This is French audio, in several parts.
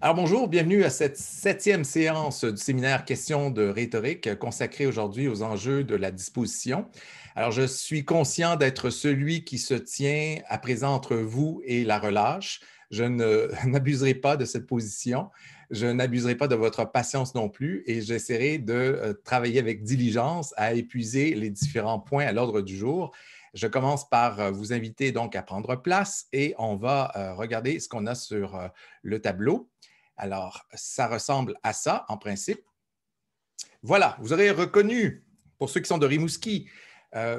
Alors bonjour, bienvenue à cette septième séance du séminaire Questions de rhétorique consacrée aujourd'hui aux enjeux de la disposition. Alors je suis conscient d'être celui qui se tient à présent entre vous et la relâche. Je n'abuserai pas de cette position, je n'abuserai pas de votre patience non plus et j'essaierai de euh, travailler avec diligence à épuiser les différents points à l'ordre du jour je commence par euh, vous inviter donc à prendre place et on va euh, regarder ce qu'on a sur euh, le tableau. Alors, ça ressemble à ça en principe. Voilà, vous aurez reconnu, pour ceux qui sont de Rimouski,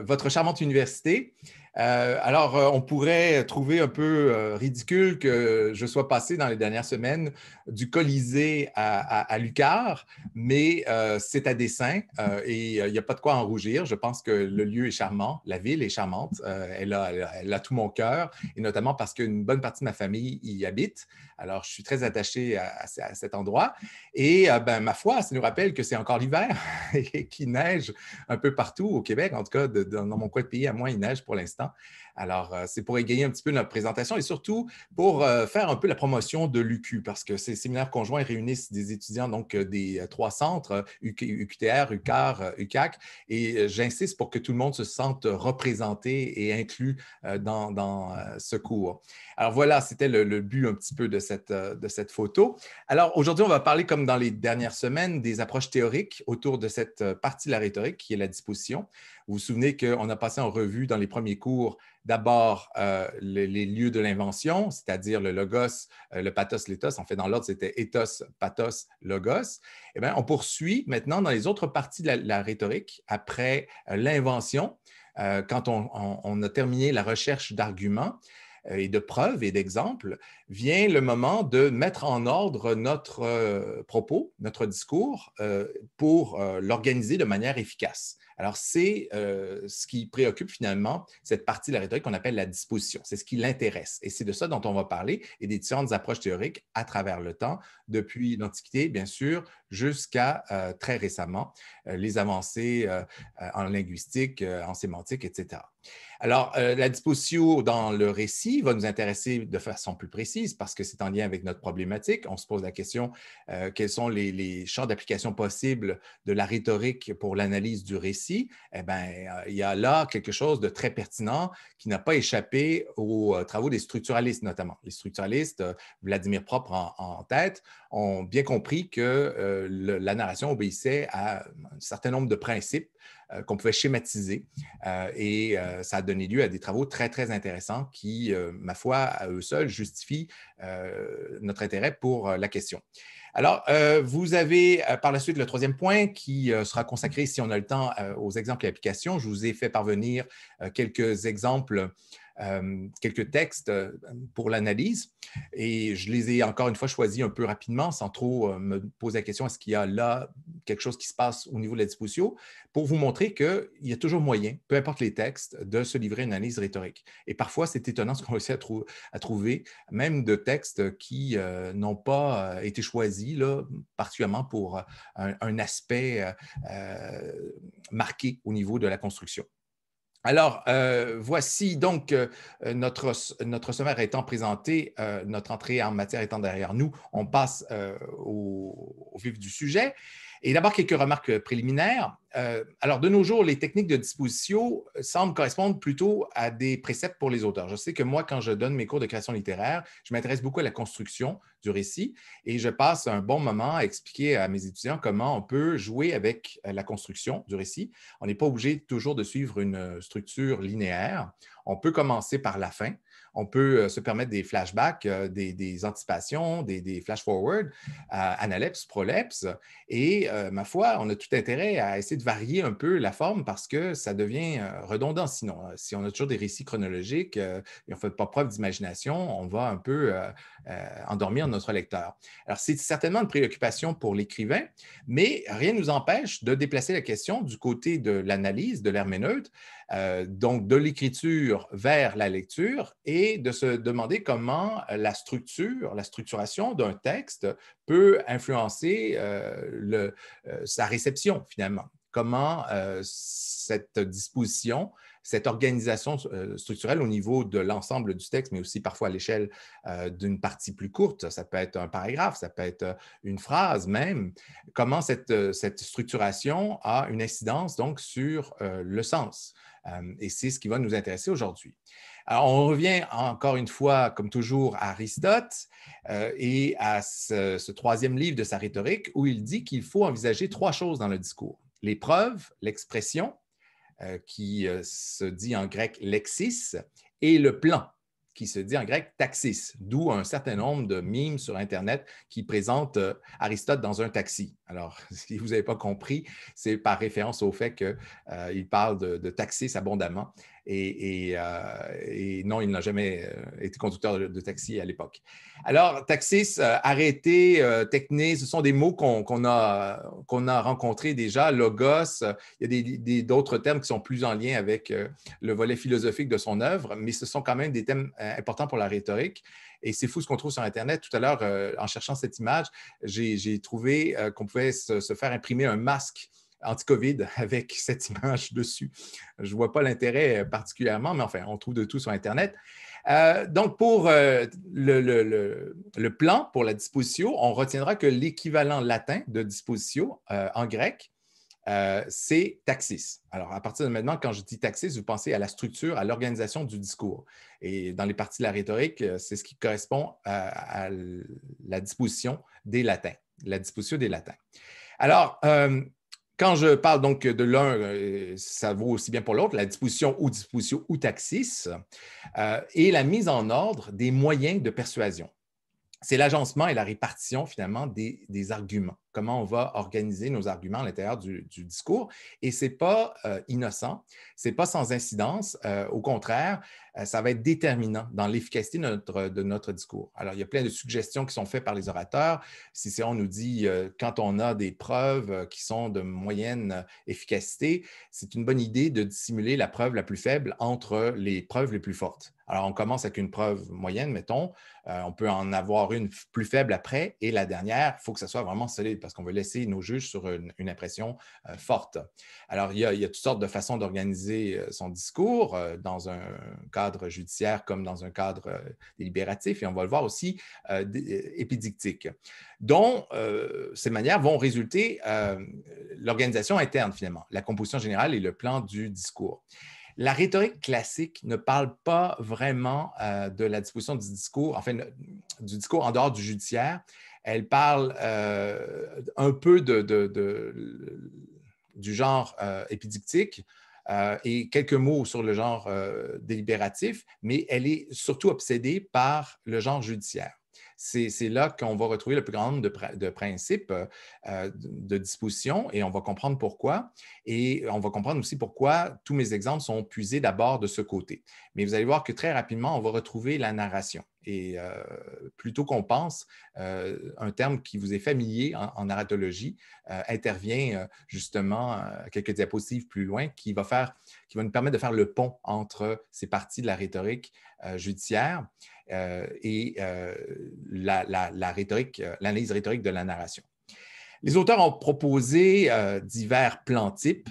votre charmante université. Euh, alors, euh, on pourrait trouver un peu euh, ridicule que je sois passé dans les dernières semaines du Colisée à, Lucar, mais c'est à dessein et il n'y a pas de quoi en rougir. Je pense que le lieu est charmant, la ville est charmante, elle a, elle, a, tout mon cœur, et notamment parce qu'une bonne partie de ma famille y habite. Alors, je suis très attaché à, cet endroit. Et euh, ben, ma foi, ça nous rappelle que c'est encore l'hiver et qu'il neige un peu partout au Québec. En tout cas, dans mon coin de pays, à moi, il neige pour l'instant. Alors, euh, c'est pour égayer un petit peu notre présentation et surtout pour euh, faire un peu la promotion de l'UQ, parce que ces séminaires conjoints réunissent des étudiants donc euh, des trois centres, UQTR, UCAR, UCAC, et j'insiste pour que tout le monde se sente représenté et inclus dans, ce cours. Alors voilà, c'était le, but un petit peu de cette, de cette photo. Alors aujourd'hui, on va parler, comme dans les dernières semaines, des approches théoriques autour de cette partie de la rhétorique qui est la disposition. Vous vous souvenez qu'on a passé en revue dans les premiers cours d'abord euh, les, lieux de l'invention, c'est-à-dire le logos, euh, le pathos, l'éthos. En fait, dans l'ordre, c'était ethos, pathos, logos. Eh bien, on poursuit maintenant dans les autres parties de la, rhétorique après euh, l'invention, quand on, a terminé la recherche d'arguments et de preuves et d'exemples, vient le moment de mettre en ordre notre euh, propos, notre discours, euh, pour euh, l'organiser de manière efficace. Alors, c'est ce qui préoccupe finalement cette partie de la rhétorique qu'on appelle la disposition. C'est ce qui l'intéresse. Et c'est de ça dont on va parler et des différentes approches théoriques à travers le temps, depuis l'Antiquité, bien sûr, jusqu'à très récemment, les avancées en linguistique, en sémantique, etc. Alors, la disposition dans le récit va nous intéresser de façon plus précise parce que c'est en lien avec notre problématique. On se pose la question euh, quels sont les, champs d'application possibles de la rhétorique pour l'analyse du récit Eh bien, euh, il y a là quelque chose de très pertinent qui n'a pas échappé aux euh, travaux des structuralistes, notamment. Les structuralistes, Vladimir Propre en, tête, ont bien compris que la narration obéissait à un certain nombre de principes euh, qu'on pouvait schématiser. Euh, et euh, ça a donné lieu à des travaux très, très intéressants qui, ma foi, à eux seuls, justifient notre intérêt pour la question. Alors, vous avez par la suite le troisième point qui sera consacré, si on a le temps, aux exemples et applications. Je vous ai fait parvenir quelques exemples euh, quelques textes euh, pour l'analyse et je les ai encore une fois choisis un peu rapidement sans trop euh, me poser la question est-ce qu'il y a là quelque chose qui se passe au niveau de la disposition pour vous montrer qu'il y a toujours moyen, peu importe les textes, de se livrer à une analyse rhétorique. Et parfois, c'est étonnant ce qu'on réussit à, trouver, même de textes qui n'ont pas été choisis particulièrement pour un aspect marqué au niveau de la construction. Alors, euh, voici donc euh, euh, notre, sommaire étant présenté, notre entrée en matière étant derrière nous, on passe au, vif du sujet. Et d'abord, quelques remarques euh, préliminaires. Euh, alors, de nos jours, les techniques de disposition euh, semblent correspondre plutôt à des préceptes pour les auteurs. Je sais que moi, quand je donne mes cours de création littéraire, je m'intéresse beaucoup à la construction du récit et je passe un bon moment à expliquer à mes étudiants comment on peut jouer avec la construction du récit. On n'est pas obligé toujours de suivre une structure linéaire. On peut commencer par la fin on peut euh, se permettre des flashbacks, euh, des, anticipations, des, des flash-forwards, euh, analepses, prolepses. Et ma foi, on a tout intérêt à essayer de varier un peu la forme parce que ça devient redondant sinon. Si on a toujours des récits chronologiques et on ne fait pas preuve d'imagination, on va un peu endormir notre lecteur. Alors, c'est certainement une préoccupation pour l'écrivain, mais rien ne nous empêche de déplacer la question du côté de l'analyse, de l'herméneute, euh, donc de l'écriture vers la lecture et de se demander comment la structure, la structuration d'un texte peut influencer euh, euh, sa réception finalement. Comment cette disposition cette organisation structurelle au niveau de l'ensemble du texte, mais aussi parfois à l'échelle d'une partie plus courte. Ça peut être un paragraphe, ça peut être une phrase même. Comment cette, cette structuration a une incidence donc sur le sens euh, et c'est ce qui va nous intéresser aujourd'hui. Alors, on revient encore une fois, comme toujours, à Aristote euh, et à ce, troisième livre de sa rhétorique où il dit qu'il faut envisager trois choses dans le discours. Les preuves, l'expression, euh, qui se dit en grec lexis, et le plan, qui se dit en grec taxis, d'où un certain nombre de mimes sur Internet qui présentent euh, Aristote dans un taxi. Alors, si vous n'avez pas compris, c'est par référence au fait qu'il euh, parle de, taxis abondamment. Euh, et, non, il n'a jamais euh, été conducteur de, taxi à l'époque. Alors, taxis, euh, arrêté, techné, ce sont des mots qu'on a, rencontrés déjà. Logos, il y a d'autres termes qui sont plus en lien avec le volet philosophique de son œuvre, mais ce sont quand même des thèmes importants pour la rhétorique. Et c'est fou ce qu'on trouve sur Internet. Tout à l'heure, en cherchant cette image, j'ai trouvé qu'on pouvait se, faire imprimer un masque anti-COVID avec cette image dessus. Je ne vois pas l'intérêt euh, particulièrement, mais enfin, on trouve de tout sur Internet. Euh, donc, pour euh, le, plan pour la dispositio, on retiendra que l'équivalent latin de dispositio en grec, c'est taxis. Alors, à partir de maintenant, quand je dis taxis, vous pensez à la structure, à l'organisation du discours. Et dans les parties de la rhétorique, c'est ce qui correspond à, la disposition des latins, la disposition des latins. Alors, quand je parle donc de l'un, euh, ça vaut aussi bien pour l'autre, la disposition ou disposition ou taxis, euh, et la mise en ordre des moyens de persuasion c'est l'agencement et la répartition finalement des, arguments, comment on va organiser nos arguments à l'intérieur du, discours. Et ce n'est pas euh, innocent, ce n'est pas sans incidence, euh, au contraire, euh, ça va être déterminant dans l'efficacité de notre, de notre, discours. Alors, il y a plein de suggestions qui sont faites par les orateurs. Si on nous dit, quand on a des preuves qui sont de moyenne efficacité, c'est une bonne idée de dissimuler la preuve la plus faible entre les preuves les plus fortes. Alors, on commence avec une preuve moyenne, mettons. Euh, on peut en avoir une plus faible après. Et la dernière, il faut que ça soit vraiment solide parce qu'on veut laisser nos juges sur une, impression euh, forte. Alors, il y, a, toutes sortes de façons d'organiser euh, son discours dans un cadre judiciaire comme dans un cadre délibératif. Et on va le voir aussi épidictique, dont ces manières vont résulter l'organisation interne, finalement, la composition générale et le plan du discours. La rhétorique classique ne parle pas vraiment euh, de la disposition du discours, enfin, du discours en dehors du judiciaire. Elle parle euh, un peu du genre euh, épidictique euh, et quelques mots sur le genre délibératif, mais elle est surtout obsédée par le genre judiciaire c'est là qu'on va retrouver le plus grand nombre de, principes, euh, euh, de dispositions, et on va comprendre pourquoi. Et on va comprendre aussi pourquoi tous mes exemples sont puisés d'abord de ce côté. Mais vous allez voir que très rapidement, on va retrouver la narration. Et euh, plutôt qu'on pense, un terme qui vous est familier en, narratologie intervient justement quelques diapositives plus loin qui va, qui va nous permettre de faire le pont entre ces parties de la rhétorique judiciaire. Euh, et euh, la, euh, l'analyse rhétorique de la narration. Les auteurs ont proposé divers plans types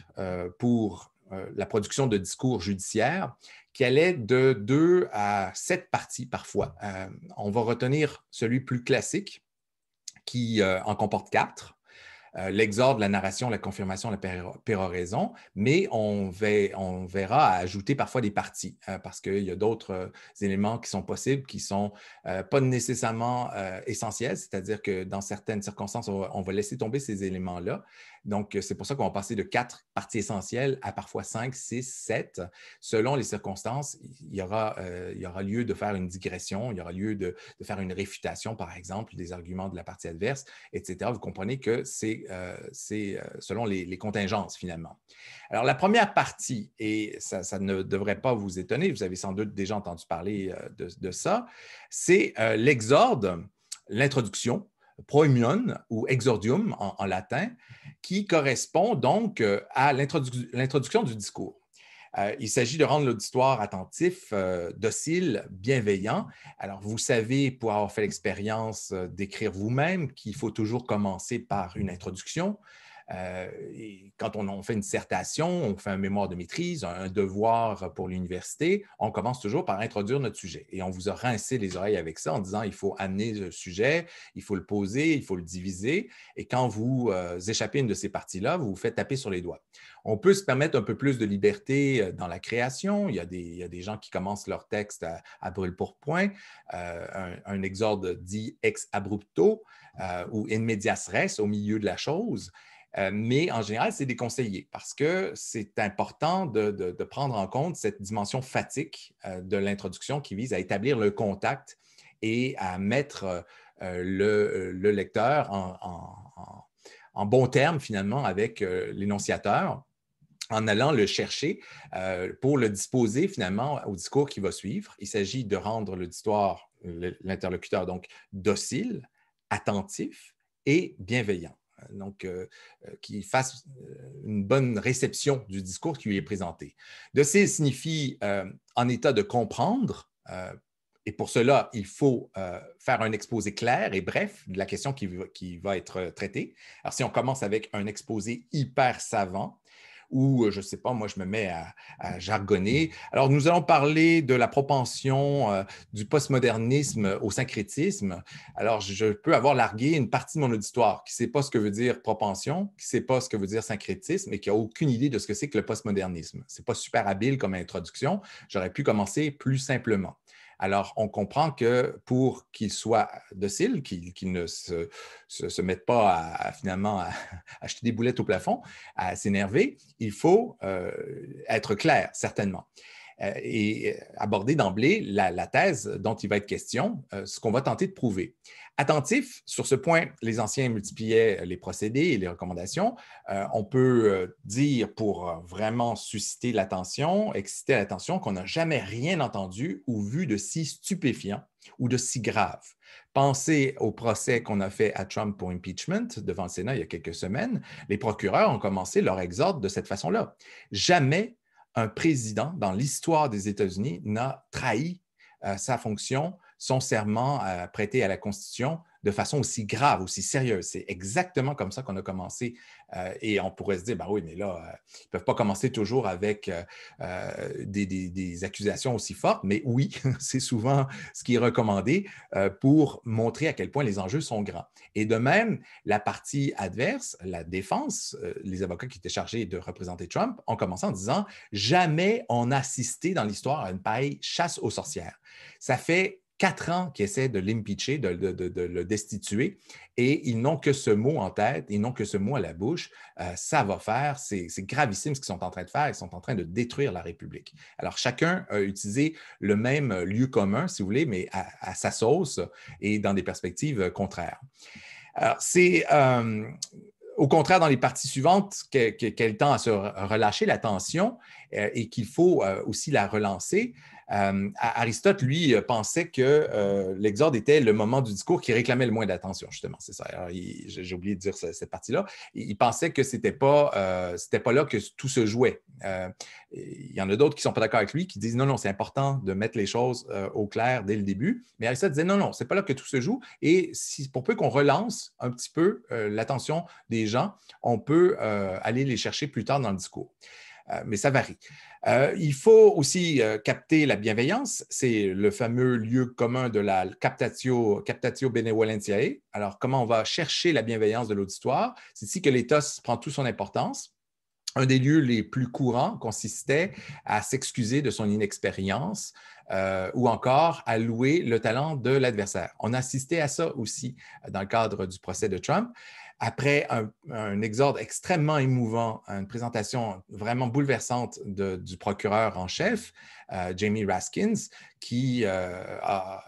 pour la production de discours judiciaires qui allaient de deux à sept parties parfois. on va retenir celui plus classique qui en comporte quatre. Euh, l'exorde, la narration, la confirmation, la péroraison, mais on, verra à ajouter parfois des parties hein, parce qu'il y a d'autres euh, éléments qui sont possibles, qui ne sont euh, pas nécessairement essentiels, c'est-à-dire que dans certaines circonstances, on va laisser tomber ces éléments-là donc, euh, c'est pour ça qu'on va passer de quatre parties essentielles à parfois cinq, six, sept. Selon les circonstances, il y aura, euh, lieu de faire une digression, il y aura lieu de, faire une réfutation, par exemple, des arguments de la partie adverse, etc. Vous comprenez que c'est euh, selon les, contingences, finalement. Alors, la première partie, et ça, ne devrait pas vous étonner, vous avez sans doute déjà entendu parler de, ça, c'est l'exorde, l'introduction, proemion ou exordium en latin, qui correspond donc euh, à l'introduction du discours. Euh, il s'agit de rendre l'auditoire attentif, euh, docile, bienveillant. Alors, vous savez, pour avoir fait l'expérience d'écrire vous-même, qu'il faut toujours commencer par une introduction, euh, et quand on, fait une dissertation, on fait un mémoire de maîtrise, un devoir pour l'université, on commence toujours par introduire notre sujet. Et on vous a rincé les oreilles avec ça en disant il faut amener le sujet, il faut le poser, il faut le diviser. Et quand vous euh, échappez une de ces parties-là, vous vous faites taper sur les doigts. On peut se permettre un peu plus de liberté euh, dans la création. Il y a des, gens qui commencent leur texte à, brûle pour point. un, un, exorde dit ex abrupto ou in medias res, au milieu de la chose. Euh, mais en général, c'est des conseillers parce que c'est important de, prendre en compte cette dimension fatigue euh, de l'introduction qui vise à établir le contact et à mettre euh, le, lecteur en, en, bon terme finalement avec l'énonciateur en allant le chercher pour le disposer finalement au discours qui va suivre. Il s'agit de rendre l'auditoire, l'interlocuteur, donc docile, attentif et bienveillant donc qu'il euh, euh, qui fasse euh, une bonne réception du discours qui lui est présenté. ce signifie en état de comprendre. et pour cela, il faut faire un exposé clair et bref de la question qui, qui va être traitée. Alors, si on commence avec un exposé hyper savant, ou je ne sais pas, moi je me mets à, mmh. jargonner. Alors nous allons parler de la propension du postmodernisme au syncrétisme. Alors je peux avoir largué une partie de mon auditoire qui ne sait pas ce que veut dire propension, qui ne sait pas ce que veut dire syncrétisme et qui n'a aucune idée de ce que c'est que le postmodernisme. Ce n'est pas super habile comme introduction. J'aurais pu commencer plus simplement. Alors, on comprend que pour qu'ils soit docile, qu'ils ne se, mettent pas à, finalement à, acheter des boulettes au plafond, à s'énerver, il faut euh, être clair, certainement. Euh, et euh, aborder d'emblée la, thèse dont il va être question, euh, ce qu'on va tenter de prouver. Attentif, sur ce point, les anciens multipliaient les procédés et les recommandations. on peut dire, pour vraiment susciter l'attention, exciter l'attention, qu'on n'a jamais rien entendu ou vu de si stupéfiant ou de si grave. Pensez au procès qu'on a fait à Trump pour impeachment devant le Sénat il y a quelques semaines. Les procureurs ont commencé leur exorde de cette façon-là. Jamais un président dans l'histoire des États-Unis n'a trahi euh, sa fonction, son serment euh, prêté à la Constitution de façon aussi grave, aussi sérieuse. C'est exactement comme ça qu'on a commencé. Euh, et on pourrait se dire, ben oui, mais là, euh, ils ne peuvent pas commencer toujours avec euh, des, accusations aussi fortes, mais oui, c'est souvent ce qui est recommandé pour montrer à quel point les enjeux sont grands. Et de même, la partie adverse, la défense, les avocats qui étaient chargés de représenter Trump ont commencé en disant, jamais on n'a assisté dans l'histoire à une paille chasse aux sorcières. Ça fait quatre ans qui essaient de l'impeacher, de, le destituer, et ils n'ont que ce mot en tête, ils n'ont que ce mot à la bouche. Euh, ça va faire, c'est gravissime ce qu'ils sont en train de faire, ils sont en train de détruire la République. Alors, chacun a utilisé le même lieu commun, si vous voulez, mais à, sa sauce et dans des perspectives euh, contraires. Alors, c'est. Euh, au contraire, dans les parties suivantes, qu'elle tend à se relâcher la tension et qu'il faut aussi la relancer, euh, Aristote, lui, euh, pensait que euh, l'exode était le moment du discours qui réclamait le moins d'attention, justement, c'est ça. J'ai oublié de dire cette partie-là. Il, pensait que ce n'était pas, pas là que tout se jouait. Il y en a d'autres qui ne sont pas d'accord avec lui, qui disent non, non, c'est important de mettre les choses au clair dès le début. Mais Aristote disait non, non, ce n'est pas là que tout se joue. Et si, pour peu qu'on relance un petit peu l'attention des gens, on peut aller les chercher plus tard dans le discours. Euh, mais ça varie. Euh, il faut aussi euh, capter la bienveillance. C'est le fameux lieu commun de la captatio, benevolentiae. Alors, comment on va chercher la bienveillance de l'auditoire? C'est ici que l'éthos prend toute son importance. Un des lieux les plus courants consistait à s'excuser de son inexpérience ou encore à louer le talent de l'adversaire. On assisté à ça aussi dans le cadre du procès de Trump après un, un, exorde extrêmement émouvant, une présentation vraiment bouleversante du procureur en chef, euh, Jamie Raskins, qui euh, a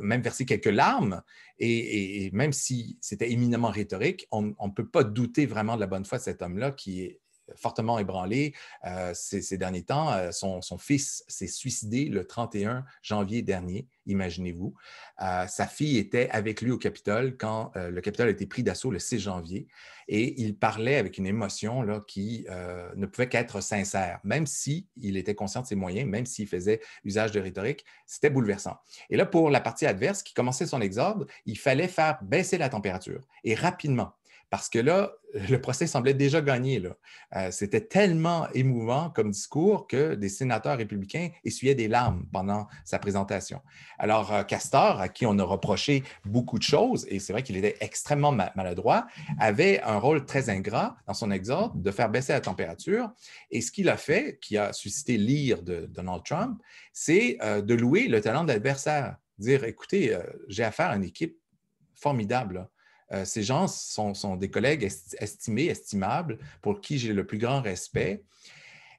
même versé quelques larmes. Et, et même si c'était éminemment rhétorique, on ne peut pas douter vraiment de la bonne foi de cet homme-là qui est fortement ébranlé euh, ces, derniers temps. Euh, son, fils s'est suicidé le 31 janvier dernier, imaginez-vous. Euh, sa fille était avec lui au Capitole quand le Capitole a été pris d'assaut le 6 janvier et il parlait avec une émotion qui ne pouvait qu'être sincère, même s'il était conscient de ses moyens, même s'il faisait usage de rhétorique, c'était bouleversant. Et là, pour la partie adverse qui commençait son exorde, il fallait faire baisser la température et rapidement. Parce que là, le procès semblait déjà gagné. Euh, c'était tellement émouvant comme discours que des sénateurs républicains essuyaient des larmes pendant sa présentation. Alors, euh, Castor, à qui on a reproché beaucoup de choses, et c'est vrai qu'il était extrêmement maladroit, avait un rôle très ingrat dans son exode de faire baisser la température. Et ce qu'il a fait, qui a suscité l'ire de Donald Trump, c'est euh, de louer le talent de l'adversaire. Dire, écoutez, j'ai affaire à une équipe formidable. Euh, ces gens sont, des collègues estimés, estimables, pour qui j'ai le plus grand respect.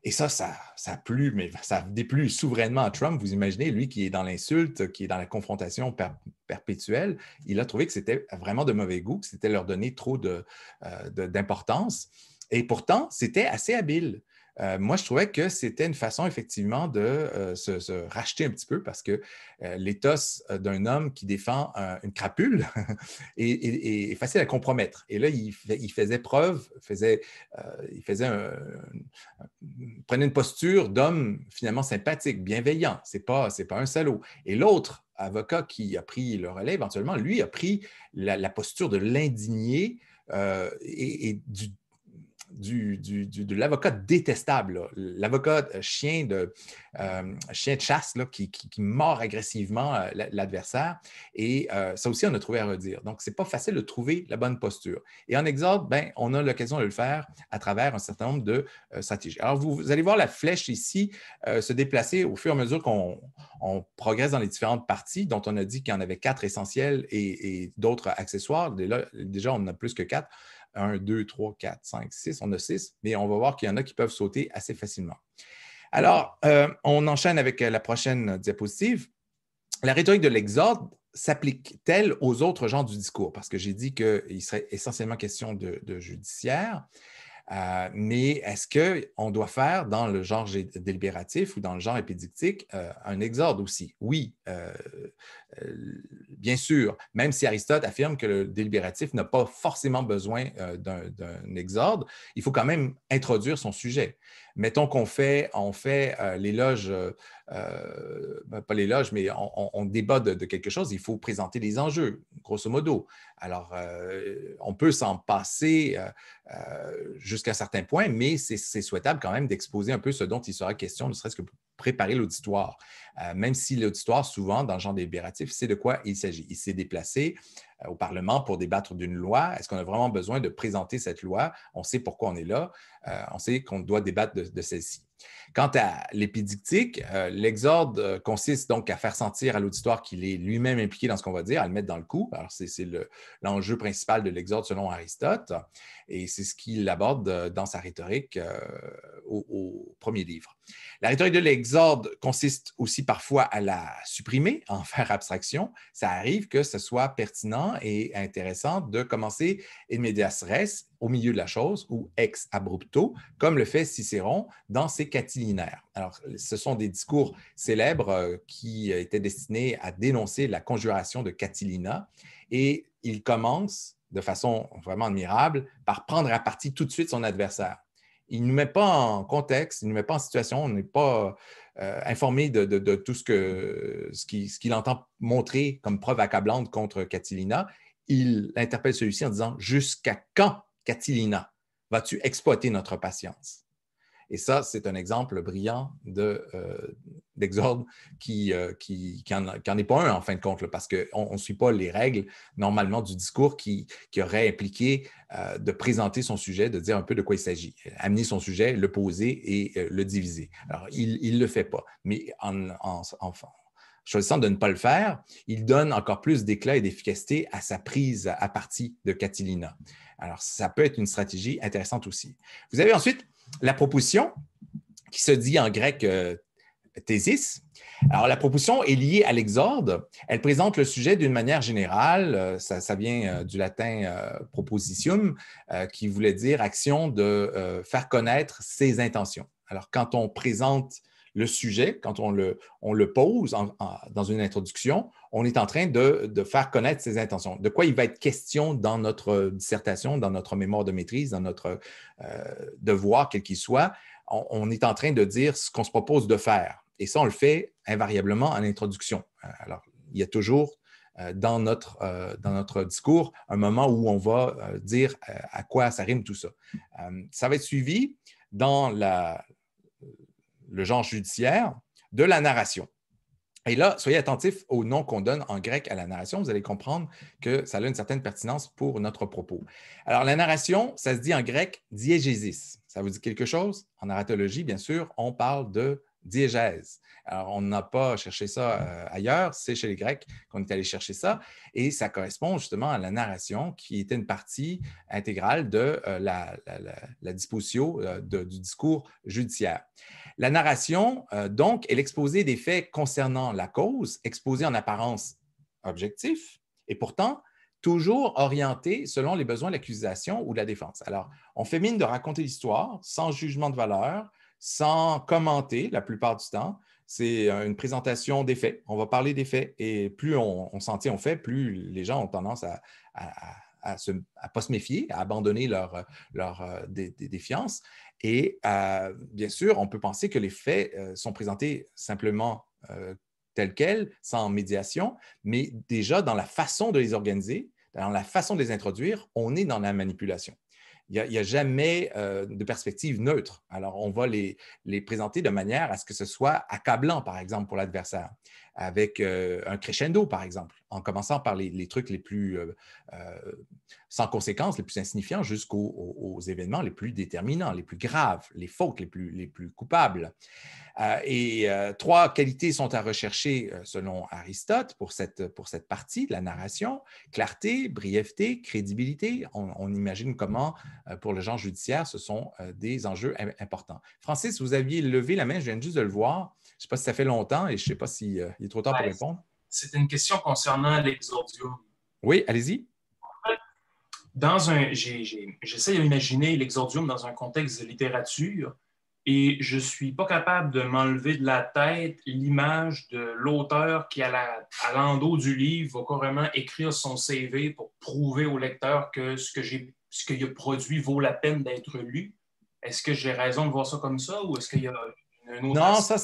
Et ça, ça, a plu, mais ça déplut souverainement à Trump. Vous imaginez, lui qui est dans l'insulte, qui est dans la confrontation perpétuelle, il a trouvé que c'était vraiment de mauvais goût, que c'était leur donner trop euh, d'importance. et pourtant, c'était assez habile. Euh, moi, je trouvais que c'était une façon effectivement de euh, se, racheter un petit peu parce que euh, l'éthos d'un homme qui défend une crapule est, facile à compromettre. Et là, il, il faisait preuve, faisait, il faisait prenait une posture d'homme finalement sympathique, bienveillant. C'est pas, c'est pas un salaud. Et l'autre avocat qui a pris le relais éventuellement, lui a pris la, posture de l'indigné et, et du de l'avocat détestable, l'avocat euh, euh, chien, de, chasse qui, mord agressivement euh, l'adversaire. Et ça aussi, on a trouvé à redire. Donc, ce n'est pas facile de trouver la bonne posture. Et en exemple ben, on a l'occasion de le faire à travers un certain nombre de stratégies. Alors, vous, allez voir la flèche ici se déplacer au fur et à mesure qu'on progresse dans les différentes parties, dont on a dit qu'il y en avait quatre essentiels et, et d'autres accessoires. Déjà, on en a plus que quatre. 1, 2, 3, 4, 5, 6. On a 6, mais on va voir qu'il y en a qui peuvent sauter assez facilement. Alors, euh, on enchaîne avec euh, la prochaine diapositive. La rhétorique de l'exode s'applique-t-elle aux autres genres du discours? Parce que j'ai dit qu'il serait essentiellement question de judiciaire. Euh, mais est-ce qu'on doit faire dans le genre délibératif ou dans le genre épidictique euh, un exorde aussi? Oui, euh, bien sûr, même si Aristote affirme que le délibératif n'a pas forcément besoin d'un exorde, il faut quand même introduire son sujet. Mettons qu'on fait, on fait euh, l'éloge, euh, euh ben, pas l'éloge, mais on, débat de, quelque chose, il faut présenter les enjeux, grosso modo. Alors, euh, on peut s'en passer jusqu'à certains points, mais c'est souhaitable quand même d'exposer un peu ce dont il sera question, ne serait-ce que préparer l'auditoire. Euh, même si l'auditoire, souvent, dans le genre délibératif, sait de quoi il s'agit. Il s'est déplacé euh, au Parlement pour débattre d'une loi. Est-ce qu'on a vraiment besoin de présenter cette loi? On sait pourquoi on est là. Euh, on sait qu'on doit débattre de, celle-ci. Quant à l'épidictique, l'exorde consiste donc à faire sentir à l'auditoire qu'il est lui-même impliqué dans ce qu'on va dire, à le mettre dans le coup. Alors, c'est l'enjeu principal de l'exorde selon Aristote, et c'est ce qu'il aborde dans sa rhétorique au premier livre. La rhétorique de l'exorde consiste aussi parfois à la supprimer, en faire abstraction. Ça arrive que ce soit pertinent et intéressant de commencer in au milieu de la chose, ou ex abrupto, comme le fait Cicéron dans ses catilinaires. Alors, ce sont des discours célèbres euh, qui euh, étaient destinés à dénoncer la conjuration de Catilina, et il commence de façon vraiment admirable par prendre à partie tout de suite son adversaire il ne nous met pas en contexte, il ne nous met pas en situation, on n'est pas euh, informé de, tout ce qu'il entend montrer comme preuve accablante contre Catilina. Il interpelle celui-ci en disant Jusqu'à quand, Catilina, vas-tu exploiter notre patience et ça, c'est un exemple brillant euh, d'exorde qui n'en euh, est pas un, en fin de compte, parce qu'on ne suit pas les règles normalement du discours qui, aurait impliqué euh, de présenter son sujet, de dire un peu de quoi il s'agit, amener son sujet, le poser et le diviser. Alors, il ne le fait pas, mais en, choisissant de ne pas le faire, il donne encore plus d'éclat et d'efficacité à sa prise à partie de Catilina. Alors, ça peut être une stratégie intéressante aussi. Vous avez ensuite la proposition, qui se dit en grec euh, alors, la proposition est liée à l'exorde. Elle présente le sujet d'une manière générale. Euh, ça, vient euh, du latin propositium, qui voulait dire action de faire connaître ses intentions. Alors, quand on présente le sujet, quand on le, pose dans une introduction, on est en train de, faire connaître ses intentions, de quoi il va être question dans notre dissertation, dans notre mémoire de maîtrise, dans notre euh, devoir, quel qu'il soit. On, est en train de dire ce qu'on se propose de faire. Et ça, on le fait invariablement en introduction. Euh, alors, il y a toujours euh, dans notre, dans notre discours un moment où on va dire à quoi ça rime tout ça. ça va être suivi dans la, le genre judiciaire, de la narration. Et là, soyez attentifs au nom qu'on donne en grec à la narration. Vous allez comprendre que ça a une certaine pertinence pour notre propos. Alors, la narration, ça se dit en grec diégésis. Ça vous dit quelque chose? En narratologie, bien sûr, on parle de diégèse. Alors, on n'a pas cherché ça euh, ailleurs, c'est chez les Grecs qu'on est allé chercher ça, et ça correspond justement à la narration qui était une partie intégrale de euh, la, la, disposition euh, du discours judiciaire. La narration, euh, donc, est l'exposé des faits concernant la cause, exposé en apparence objectif, et pourtant toujours orienté selon les besoins de l'accusation ou de la défense. Alors, on fait mine de raconter l'histoire sans jugement de valeur, sans commenter la plupart du temps. C'est euh, une présentation des faits. On va parler des faits et plus on, on s'en tient plus les gens ont tendance à, ne pas se méfier, à abandonner leur, euh, défiances. Et euh, bien sûr, on peut penser que les faits euh, sont présentés simplement euh, tels quels, sans médiation, mais déjà dans la façon de les organiser, dans la façon de les introduire, on est dans la manipulation. Il n'y a, jamais euh, de perspective neutre. Alors, on va les présenter de manière à ce que ce soit accablant, par exemple, pour l'adversaire avec euh, un crescendo, par exemple, en commençant par les, trucs les plus euh, euh, sans conséquences, les plus insignifiants, jusqu'aux événements les plus déterminants, les plus graves, les fautes les plus, coupables. et trois qualités sont à rechercher, selon Aristote, pour cette, partie de la narration, clarté, brièveté, crédibilité. On, on imagine comment, pour le genre judiciaire, ce sont des enjeux importants. Francis, vous aviez levé la main, je viens juste de le voir. Je ne sais pas si ça fait longtemps et je ne sais pas s'il si, euh, est trop tard pour répondre. C'est une question concernant l'exordium. Oui, allez-y. Dans un, j'essaie d'imaginer l'exordium dans un contexte de littérature et je suis pas capable de m'enlever de la tête l'image de l'auteur qui, à l'endos du livre, va carrément écrire son CV pour prouver au lecteur que ce que j'ai ce qu'il a produit vaut la peine d'être lu. Est-ce que j'ai raison de voir ça comme ça ou est-ce qu'il y a non, ça,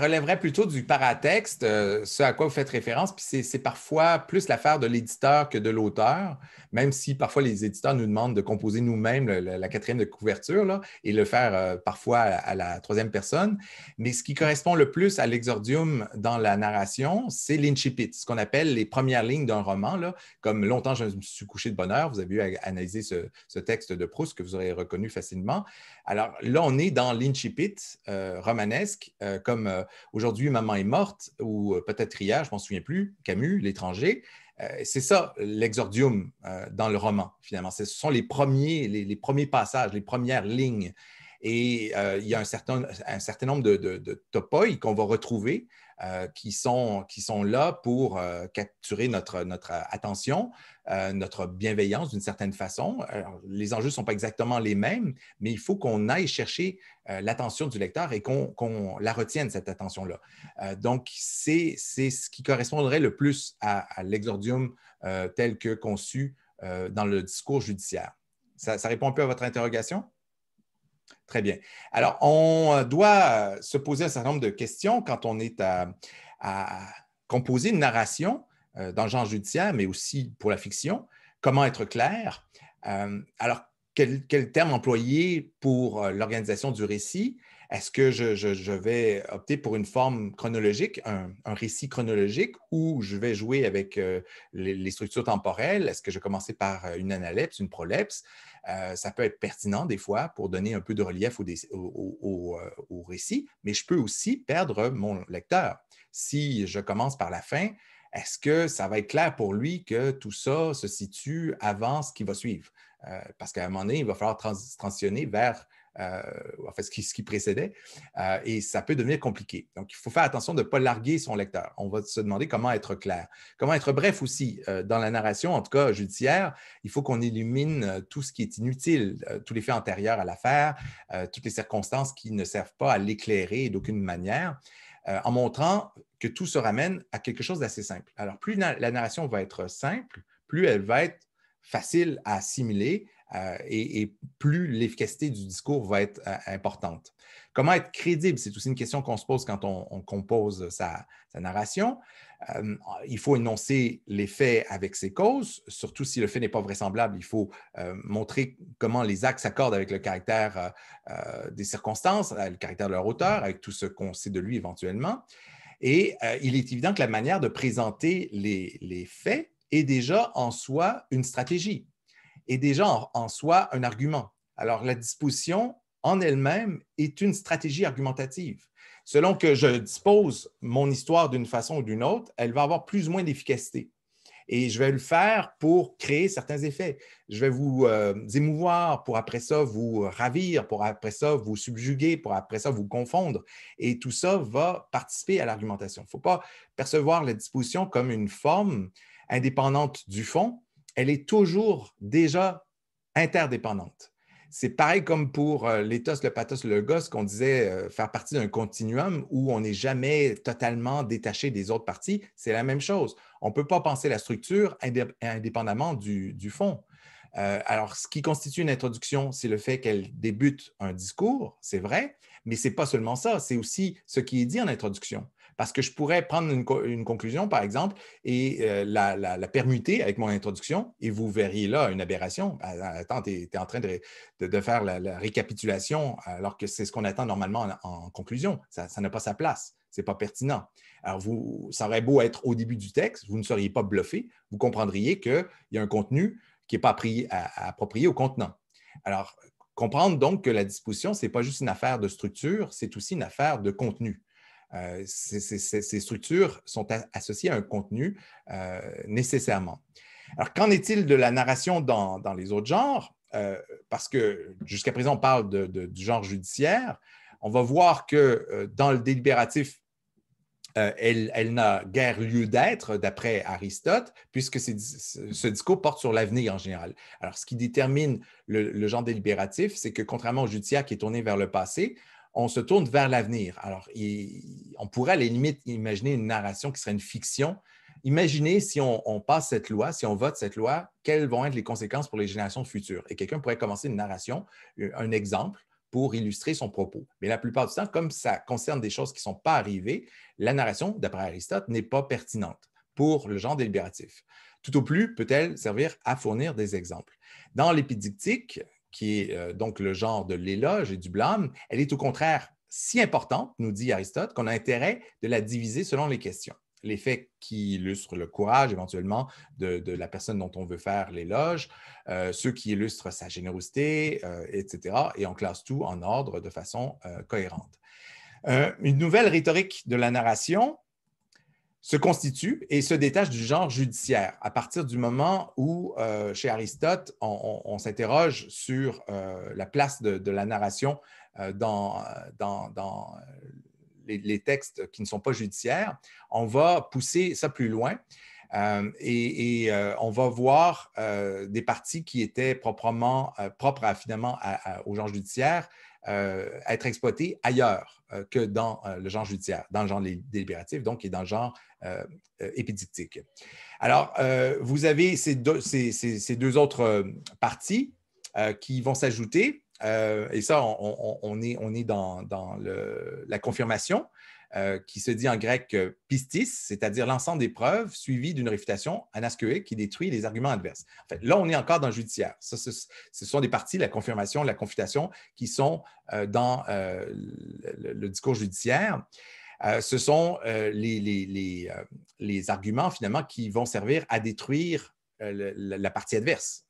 relèverait plutôt du paratexte, euh, ce à quoi vous faites référence. Puis c'est parfois plus l'affaire de l'éditeur que de l'auteur, même si parfois les éditeurs nous demandent de composer nous-mêmes la, quatrième de couverture et le faire euh, parfois à, la troisième personne. Mais ce qui correspond le plus à l'exordium dans la narration, c'est l'incipit, ce qu'on appelle les premières lignes d'un roman. Comme longtemps je me suis couché de bonheur, vous avez vu analyser ce, ce texte de Proust que vous aurez reconnu facilement. Alors là, on est dans l'incipit euh, romanesque, euh, comme euh, aujourd'hui Maman est morte, ou peut-être hier, je ne m'en souviens plus, Camus, l'étranger. c'est ça l'exordium dans le roman, finalement. Ce sont les premiers, premiers passages, les premières lignes. Et il y a un certain, nombre de, de, qu'on va retrouver euh, qui, sont, qui sont là pour euh, capturer notre, notre euh, attention, notre bienveillance d'une certaine façon. les enjeux ne sont pas exactement les mêmes, mais il faut qu'on aille chercher l'attention du lecteur et qu'on la retienne, cette attention-là. donc, c'est ce qui correspondrait le plus à, l'exordium tel que conçu dans le discours judiciaire. Ça, ça répond un peu à votre interrogation? Très bien. Alors, on doit euh, se poser un certain nombre de questions quand on est à, composer une narration euh, dans le genre judiciaire, mais aussi pour la fiction. Comment être clair? Euh, alors, quel, terme employer pour l'organisation du récit? Est-ce que je, vais opter pour une forme chronologique, un, récit chronologique, ou je vais jouer avec les, structures temporelles? Est-ce que je vais commencer par une analepse, une prolepse? Euh, ça peut être pertinent des fois pour donner un peu de relief euh, au, récit, mais je peux aussi perdre mon lecteur. Si je commence par la fin, est-ce que ça va être clair pour lui que tout ça se situe avant ce qui va suivre? Euh, parce qu'à un moment donné, il va falloir transitionner vers euh, en fait, ce qui, précédait, euh, et ça peut devenir compliqué. Donc, il faut faire attention de ne pas larguer son lecteur. On va se demander comment être clair, comment être bref aussi euh, dans la narration, en tout cas judiciaire. Il faut qu'on élimine euh, tout ce qui est inutile, tous les faits antérieurs à l'affaire, toutes les circonstances qui ne servent pas à l'éclairer d'aucune manière. en montrant que tout se ramène à quelque chose d'assez simple. Alors, plus la narration va être simple, plus elle va être facile à assimiler, euh, et, plus l'efficacité du discours va être euh, importante. Comment être crédible? C'est aussi une question qu'on se pose quand on, compose sa, narration. Euh, il faut énoncer les faits avec ses causes, surtout si le fait n'est pas vraisemblable. Il faut montrer comment les actes s'accordent avec le caractère des circonstances, le caractère de leur auteur, avec tout ce qu'on sait de lui éventuellement. Et il est évident que la manière de présenter les, les faits est déjà en soi une stratégie est déjà en, en soi un argument. Alors, la disposition en elle-même est une stratégie argumentative. Selon que je dispose mon histoire d'une façon ou d'une autre, elle va avoir plus ou moins d'efficacité. Et je vais le faire pour créer certains effets. Je vais vous euh, émouvoir pour après ça vous ravir, pour après ça vous subjuguer, pour après ça vous confondre. Et tout ça va participer à l'argumentation. Il ne faut pas percevoir la disposition comme une forme indépendante du fond, elle est toujours déjà interdépendante. C'est pareil comme pour euh, l'éthos, le pathos, le gosse, qu'on disait euh, faire partie d'un continuum où on n'est jamais totalement détaché des autres parties. C'est la même chose. On ne peut pas penser la structure indépendamment du, fond. Euh, alors, ce qui constitue une introduction, c'est le fait qu'elle débute un discours, c'est vrai, mais ce n'est pas seulement ça, c'est aussi ce qui est dit en introduction. Parce que je pourrais prendre une, conclusion, par exemple, et euh, la, permuter avec mon introduction, et vous verriez là une aberration. Ah, ah, attends, tu es, en train de, faire la, récapitulation, alors que c'est ce qu'on attend normalement en, conclusion. Ça n'a pas sa place Ce n'est pas pertinent. Alors, vous, ça aurait beau être au début du texte, vous ne seriez pas bluffé, vous comprendriez qu'il y a un contenu qui n'est pas approprié au contenant. Alors, comprendre donc que la disposition, ce n'est pas juste une affaire de structure, c'est aussi une affaire de contenu. Euh, ces, structures sont associées à un contenu euh, nécessairement. Alors, qu'en est-il de la narration dans, les autres genres? Euh, parce que jusqu'à présent, on parle du genre judiciaire. On va voir que dans le délibératif, elle, n'a guère lieu d'être, d'après Aristote, puisque ce discours porte sur l'avenir en général. Alors, ce qui détermine le genre délibératif, c'est que contrairement au judiciaire qui est tourné vers le passé, on se tourne vers l'avenir. Alors, on pourrait à la limite imaginer une narration qui serait une fiction. Imaginez si on, on, passe cette loi, si on vote cette loi, quelles vont être les conséquences pour les générations futures. Et quelqu'un pourrait commencer une narration, euh, un exemple pour illustrer son propos. Mais la plupart du temps, comme ça concerne des choses qui ne sont pas arrivées, la narration, d'après Aristote, n'est pas pertinente pour le genre délibératif. Tout au plus peut-elle servir à fournir des exemples. Dans l'épidictique, qui est euh, donc le genre de l'éloge et du blâme, elle est au contraire si importante, nous dit Aristote, qu'on a intérêt de la diviser selon les questions. Les faits qui illustrent le courage éventuellement de, la personne dont on veut faire l'éloge, euh, ceux qui illustrent sa générosité, euh, etc. Et on classe tout en ordre de façon cohérente. une nouvelle rhétorique de la narration se constitue et se détache du genre judiciaire. À partir du moment où, euh, chez Aristote, on, s'interroge sur euh, la place de, la narration euh, dans, les, textes qui ne sont pas judiciaires, on va pousser ça plus loin. et, on va voir des parties qui étaient proprement propres finalement au genre judiciaire être exploitées ailleurs que dans le genre judiciaire, dans le genre délibératif, donc, et dans le genre euh, euh, épidictique. Alors, euh, vous avez ces deux, autres parties qui vont s'ajouter. et ça, on, est, dans, la confirmation qui se dit en grec pistis, c'est-à-dire l'ensemble des preuves suivies d'une réfutation anascoïque qui détruit les arguments adverses. En là, on est encore dans le judiciaire. ce, sont des parties, la confirmation, la confutation, qui sont dans le, discours judiciaire. Euh, ce sont euh, euh, les, arguments finalement qui vont servir à détruire la partie adverse.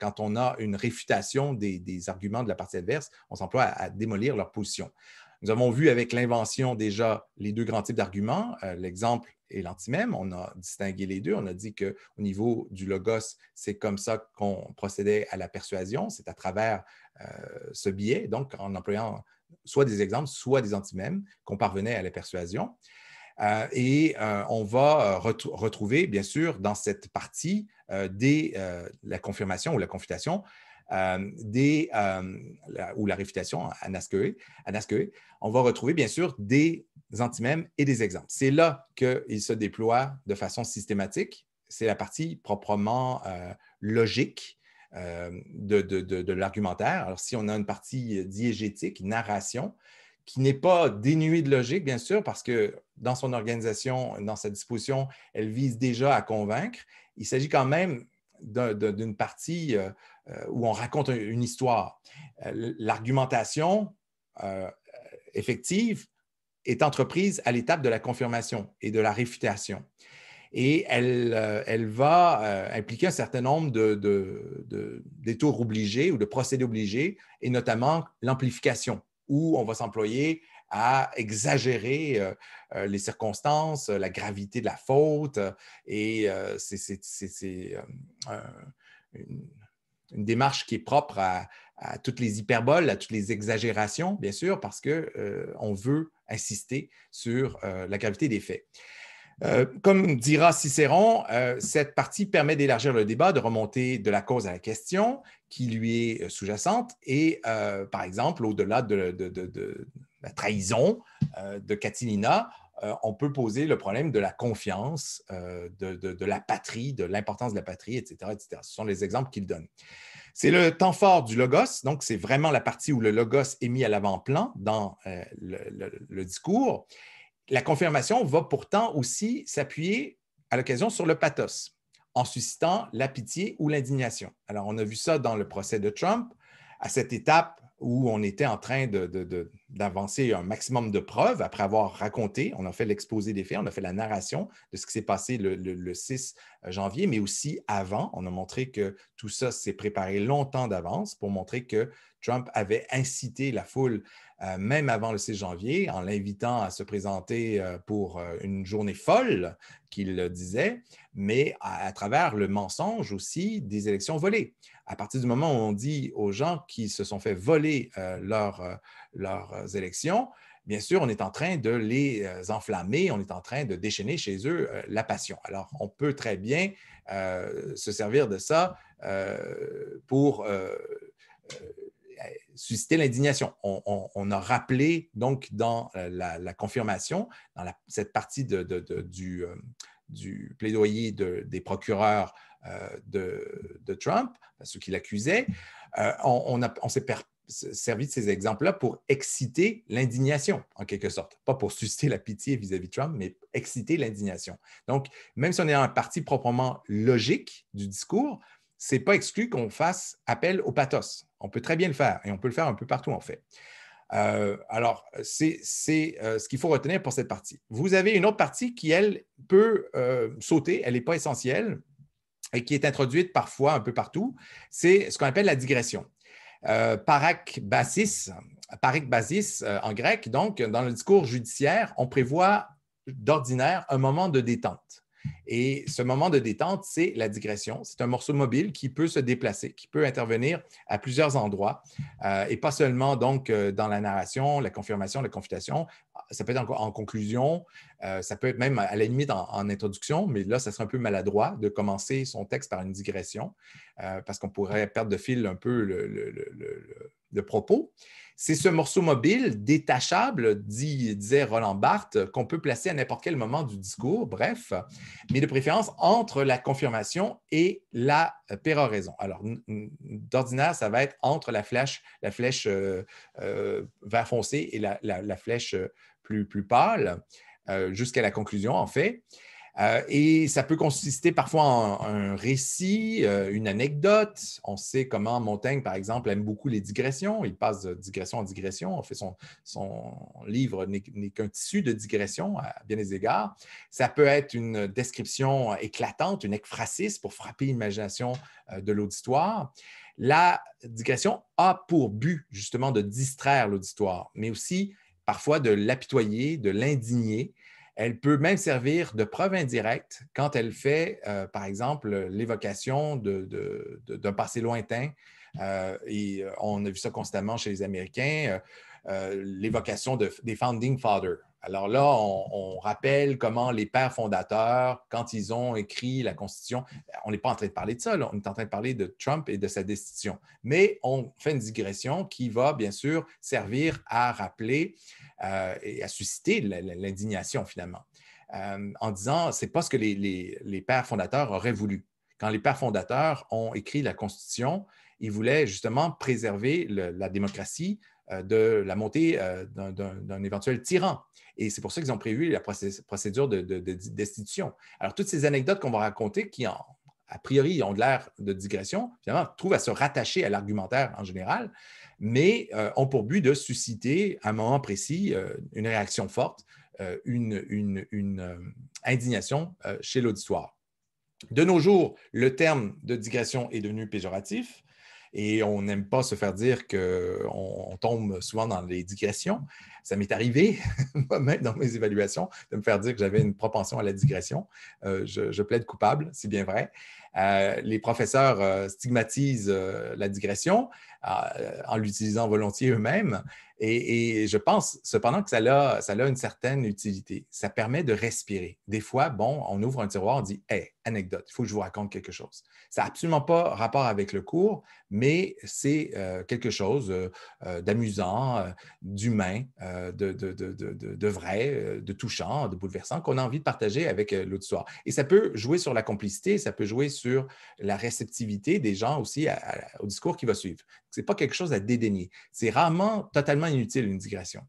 Quand on a une réfutation des, arguments de la partie adverse, on s'emploie à, démolir leur position. Nous avons vu avec l'invention déjà les deux grands types d'arguments, l'exemple et l'antimème. On a distingué les deux. On a dit qu'au niveau du logos, c'est comme ça qu'on procédait à la persuasion, c'est à travers ce biais, donc en employant soit des exemples, soit des antimèmes, qu'on parvenait à la persuasion. Euh, et euh, on va euh, retrouver, bien sûr, dans cette partie la confirmation ou la confutation des, ou la réfutation on va retrouver, bien sûr, des antimèmes et des exemples. C'est là qu'ils se déploie de façon systématique. C'est la partie proprement logique euh, de, l'argumentaire. Alors, si on a une partie euh, diégétique, narration, qui n'est pas dénuée de logique, bien sûr, parce que dans son organisation, dans sa disposition, elle vise déjà à convaincre. Il s'agit quand même d'une partie euh, où on raconte une histoire. L'argumentation effective est entreprise à l'étape de la confirmation et de la réfutation et elle, euh, va euh, impliquer un certain nombre de, de, détours obligés ou de procédés obligés, et notamment l'amplification, où on va s'employer à exagérer euh, les circonstances, la gravité de la faute, et c'est une, démarche qui est propre à, toutes les hyperboles, à toutes les exagérations, bien sûr, parce qu'on veut insister sur la gravité des faits. Euh, comme dira Cicéron, euh, cette partie permet d'élargir le débat, de remonter de la cause à la question qui lui est euh, sous-jacente et, par exemple, au-delà de, la trahison de Catilina, on peut poser le problème de la confiance, de, la patrie, de l'importance de la patrie, etc., Ce sont les exemples qu'il donne. C'est le temps fort du logos, donc c'est vraiment la partie où le logos est mis à l'avant-plan dans le discours. La confirmation va pourtant aussi s'appuyer à l'occasion sur le pathos, en suscitant la pitié ou l'indignation. Alors, on a vu ça dans le procès de Trump. À cette étape où on était en train d'avancer un maximum de preuves après avoir raconté, on a fait l'exposé des faits, on a fait la narration de ce qui s'est passé le, 6 euh, janvier, mais aussi avant, on a montré que tout ça s'est préparé longtemps d'avance pour montrer que Trump avait incité la foule, euh, même avant le 6 janvier, en l'invitant à se présenter euh, pour euh, une journée folle, qu'il disait, mais à, travers le mensonge aussi des élections volées. À partir du moment où on dit aux gens qui se sont fait voler leurs élections, bien sûr, on est en train de les enflammer, on est en train de déchaîner chez eux la passion. Alors, on peut très bien se servir de ça pour susciter l'indignation. On, a rappelé donc dans euh, la, confirmation, dans cette partie euh, du, plaidoyer des procureurs euh, de, Trump, ceux qui l'accusaient, on, s'est servi de ces exemples-là pour exciter l'indignation, en quelque sorte. Pas pour susciter la pitié vis-à-vis de Trump, mais exciter l'indignation. Donc, même si on est dans un parti proprement logique du discours, c'est pas exclu qu'on fasse appel au pathos. On peut très bien le faire et on peut le faire un peu partout en fait. Euh, alors, c'est euh, ce qu'il faut retenir pour cette partie. Vous avez une autre partie qui, elle, peut euh, sauter, elle n'est pas essentielle et qui est introduite parfois un peu partout. C'est ce qu'on appelle la digression. Parak basis, en grec, donc, dans le discours judiciaire, on prévoit d'ordinaire un moment de détente. Et ce moment de détente, c'est la digression. C'est un morceau mobile qui peut se déplacer, qui peut intervenir à plusieurs endroits euh, et pas seulement donc euh, dans la narration, la confirmation, la confutation. Ça peut être en, en conclusion, euh, ça peut être même à la limite en, introduction, mais là, ça serait un peu maladroit de commencer son texte par une digression parce qu'on pourrait perdre de fil un peu le propos. C'est ce morceau mobile, détachable, dit, disait Roland Barthes, qu'on peut placer à n'importe quel moment du discours, bref, mais de préférence entre la confirmation et la euh, péroraison. Alors, d'ordinaire, ça va être entre la flèche, la flèche euh, euh vert foncé et la, flèche euh, plus, pâle, jusqu'à la conclusion, en fait. Euh, et ça peut consister parfois en un récit, euh, une anecdote. On sait comment Montaigne, par exemple, aime beaucoup les digressions. Il passe de digression en digression. En fait, son, son livre n'est qu'un tissu de digression à bien des égards. Ça peut être une description éclatante, une ekphrasis pour frapper l'imagination euh, de l'auditoire. La digression a pour but justement de distraire l'auditoire, mais aussi parfois de l'apitoyer, de l'indigner elle peut même servir de preuve indirecte quand elle fait, euh, par exemple, l'évocation d'un passé lointain. Euh, et euh, on a vu ça constamment chez les Américains, l'évocation des Founding Fathers. Alors là, on, rappelle comment les pères fondateurs, quand ils ont écrit la Constitution, on n'est pas en train de parler de ça, on est en train de parler de Trump et de sa destitution. Mais on fait une digression qui va bien sûr servir à rappeler euh, et a suscité l'indignation finalement, euh, en disant c'est pas ce que les, pères fondateurs auraient voulu. Quand les pères fondateurs ont écrit la Constitution, ils voulaient justement préserver la démocratie euh, de la montée d'un éventuel tyran. Et c'est pour ça qu'ils ont prévu la procédure de, destitution. Alors, toutes ces anecdotes qu'on va raconter qui, a priori, ont l'air de digression, finalement, trouvent à se rattacher à l'argumentaire en général mais euh, ont pour but de susciter à un moment précis euh, une réaction forte, euh, une, indignation chez l'auditoire. De nos jours, le terme de digression est devenu péjoratif et on n'aime pas se faire dire qu'on tombe souvent dans les digressions. Ça m'est arrivé, moi-même, dans mes évaluations, de me faire dire que j'avais une propension à la digression. je, plaide coupable, c'est bien vrai. Euh, les professeurs euh, stigmatisent euh, la digression en l'utilisant volontiers eux-mêmes. Et, je pense cependant que ça a, une certaine utilité. Ça permet de respirer. Des fois, bon, on ouvre un tiroir, on dit Hé, anecdote, il faut que je vous raconte quelque chose. Ça n'a absolument pas rapport avec le cours, mais c'est euh, quelque chose euh, euh, d'amusant, d'humain, de, vrai, de touchant, de bouleversant qu'on a envie de partager avec l'auditoire. Et ça peut jouer sur la complicité, ça peut jouer sur la réceptivité des gens aussi au discours qui va suivre n'est pas quelque chose à dédaigner. C'est rarement totalement inutile une digression.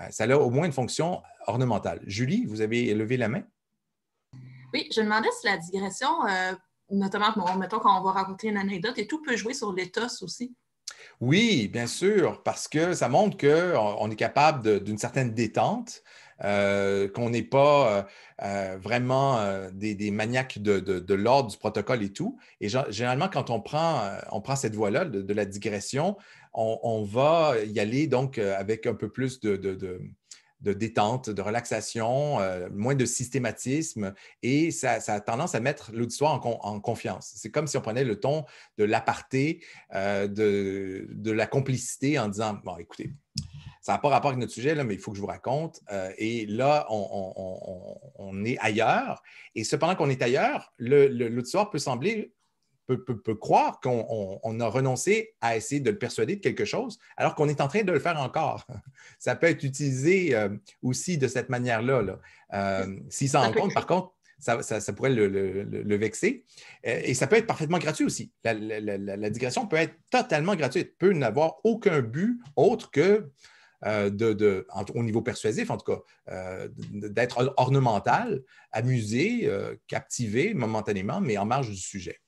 Euh, ça a au moins une fonction ornementale. Julie, vous avez levé la main? Oui, je demandais si la digression, euh, notamment, mettons quand on va raconter une anecdote et tout, peut jouer sur l'éthos aussi. Oui, bien sûr, parce que ça montre qu'on est capable d'une certaine détente, euh, qu'on n'est pas euh, euh, vraiment des, maniaques de, l'ordre, du protocole et tout. Et généralement, quand on prend, cette voie-là de, la digression, on, va y aller donc avec un peu plus de, détente, de relaxation, moins de systématisme, et ça, a tendance à mettre l'auditoire en, en, confiance. C'est comme si on prenait le ton de l'aparté, de, la complicité en disant, bon, écoutez, ça n'a pas rapport avec notre sujet, là, mais il faut que je vous raconte. Euh, et là, on, est ailleurs. Et cependant qu'on est ailleurs, l'auditoire peut sembler, peut, croire qu'on a renoncé à essayer de le persuader de quelque chose, alors qu'on est en train de le faire encore. Ça peut être utilisé euh, aussi de cette manière-là. Là. Euh, s'il s'en rend compte, par contre, ça, pourrait le, vexer. Et ça peut être parfaitement gratuit aussi. la digression peut être totalement gratuite, peut n'avoir aucun but autre que euh, de, au niveau persuasif en tout cas, euh, d'être ornemental, amusé, euh, captivé momentanément, mais en marge du sujet.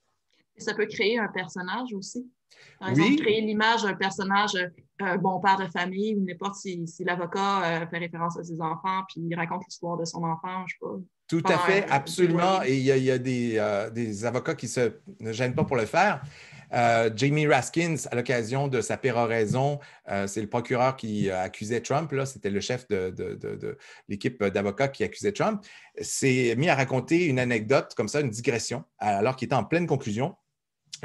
ça peut créer un personnage aussi. Par exemple, créer l'image d'un personnage, un bon père de famille, ou n'importe si, si l'avocat fait référence à ses enfants, puis il raconte l'histoire de son enfant, je sais pas. Tout à fait, absolument. Et il y a, des, des, avocats qui se gênent pas pour le faire. Euh, Jamie Raskins, à l'occasion de sa péroraison, euh, c'est le procureur qui euh, accusait Trump, c'était le chef de, de l'équipe d'avocats qui accusait Trump, s'est mis à raconter une anecdote comme ça, une digression, alors qu'il était en pleine conclusion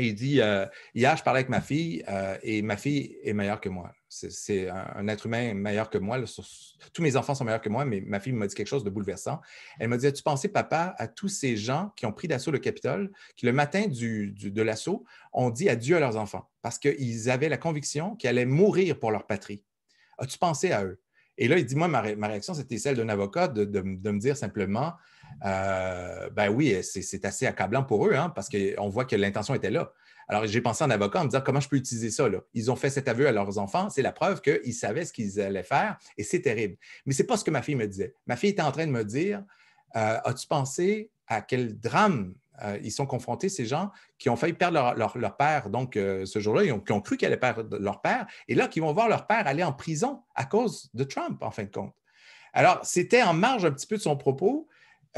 il dit euh, Hier, je parlais avec ma fille euh, et ma fille est meilleure que moi. C'est un, être humain meilleur que moi. tous mes enfants sont meilleurs que moi, mais ma fille m'a dit quelque chose de bouleversant. Elle m'a dit As-tu pensé, papa, à tous ces gens qui ont pris d'assaut le Capitole, qui le matin de l'assaut ont dit adieu à leurs enfants parce qu'ils avaient la conviction qu'ils allaient mourir pour leur patrie As-tu pensé à eux Et là, il dit Moi, ma, réaction, c'était celle d'un avocat de me dire simplement euh, ben oui, euh, c'est assez accablant pour eux, hein, parce qu'on voit que l'intention était là. Alors, j'ai pensé en avocat en me disant comment je peux utiliser ça. Là? Ils ont fait cet aveu à leurs enfants, c'est la preuve qu'ils savaient ce qu'ils allaient faire et c'est terrible. Mais ce n'est pas ce que ma fille me disait. Ma fille était en train de me dire euh, As-tu pensé à quel drame ils sont confrontés, ces gens qui ont failli perdre leur, père, donc ce jour-là, qui ont cru qu'ils allaient perdre leur père, et là, qui vont voir leur père aller en prison à cause de Trump, en fin de compte. Alors, c'était en marge un petit peu de son propos,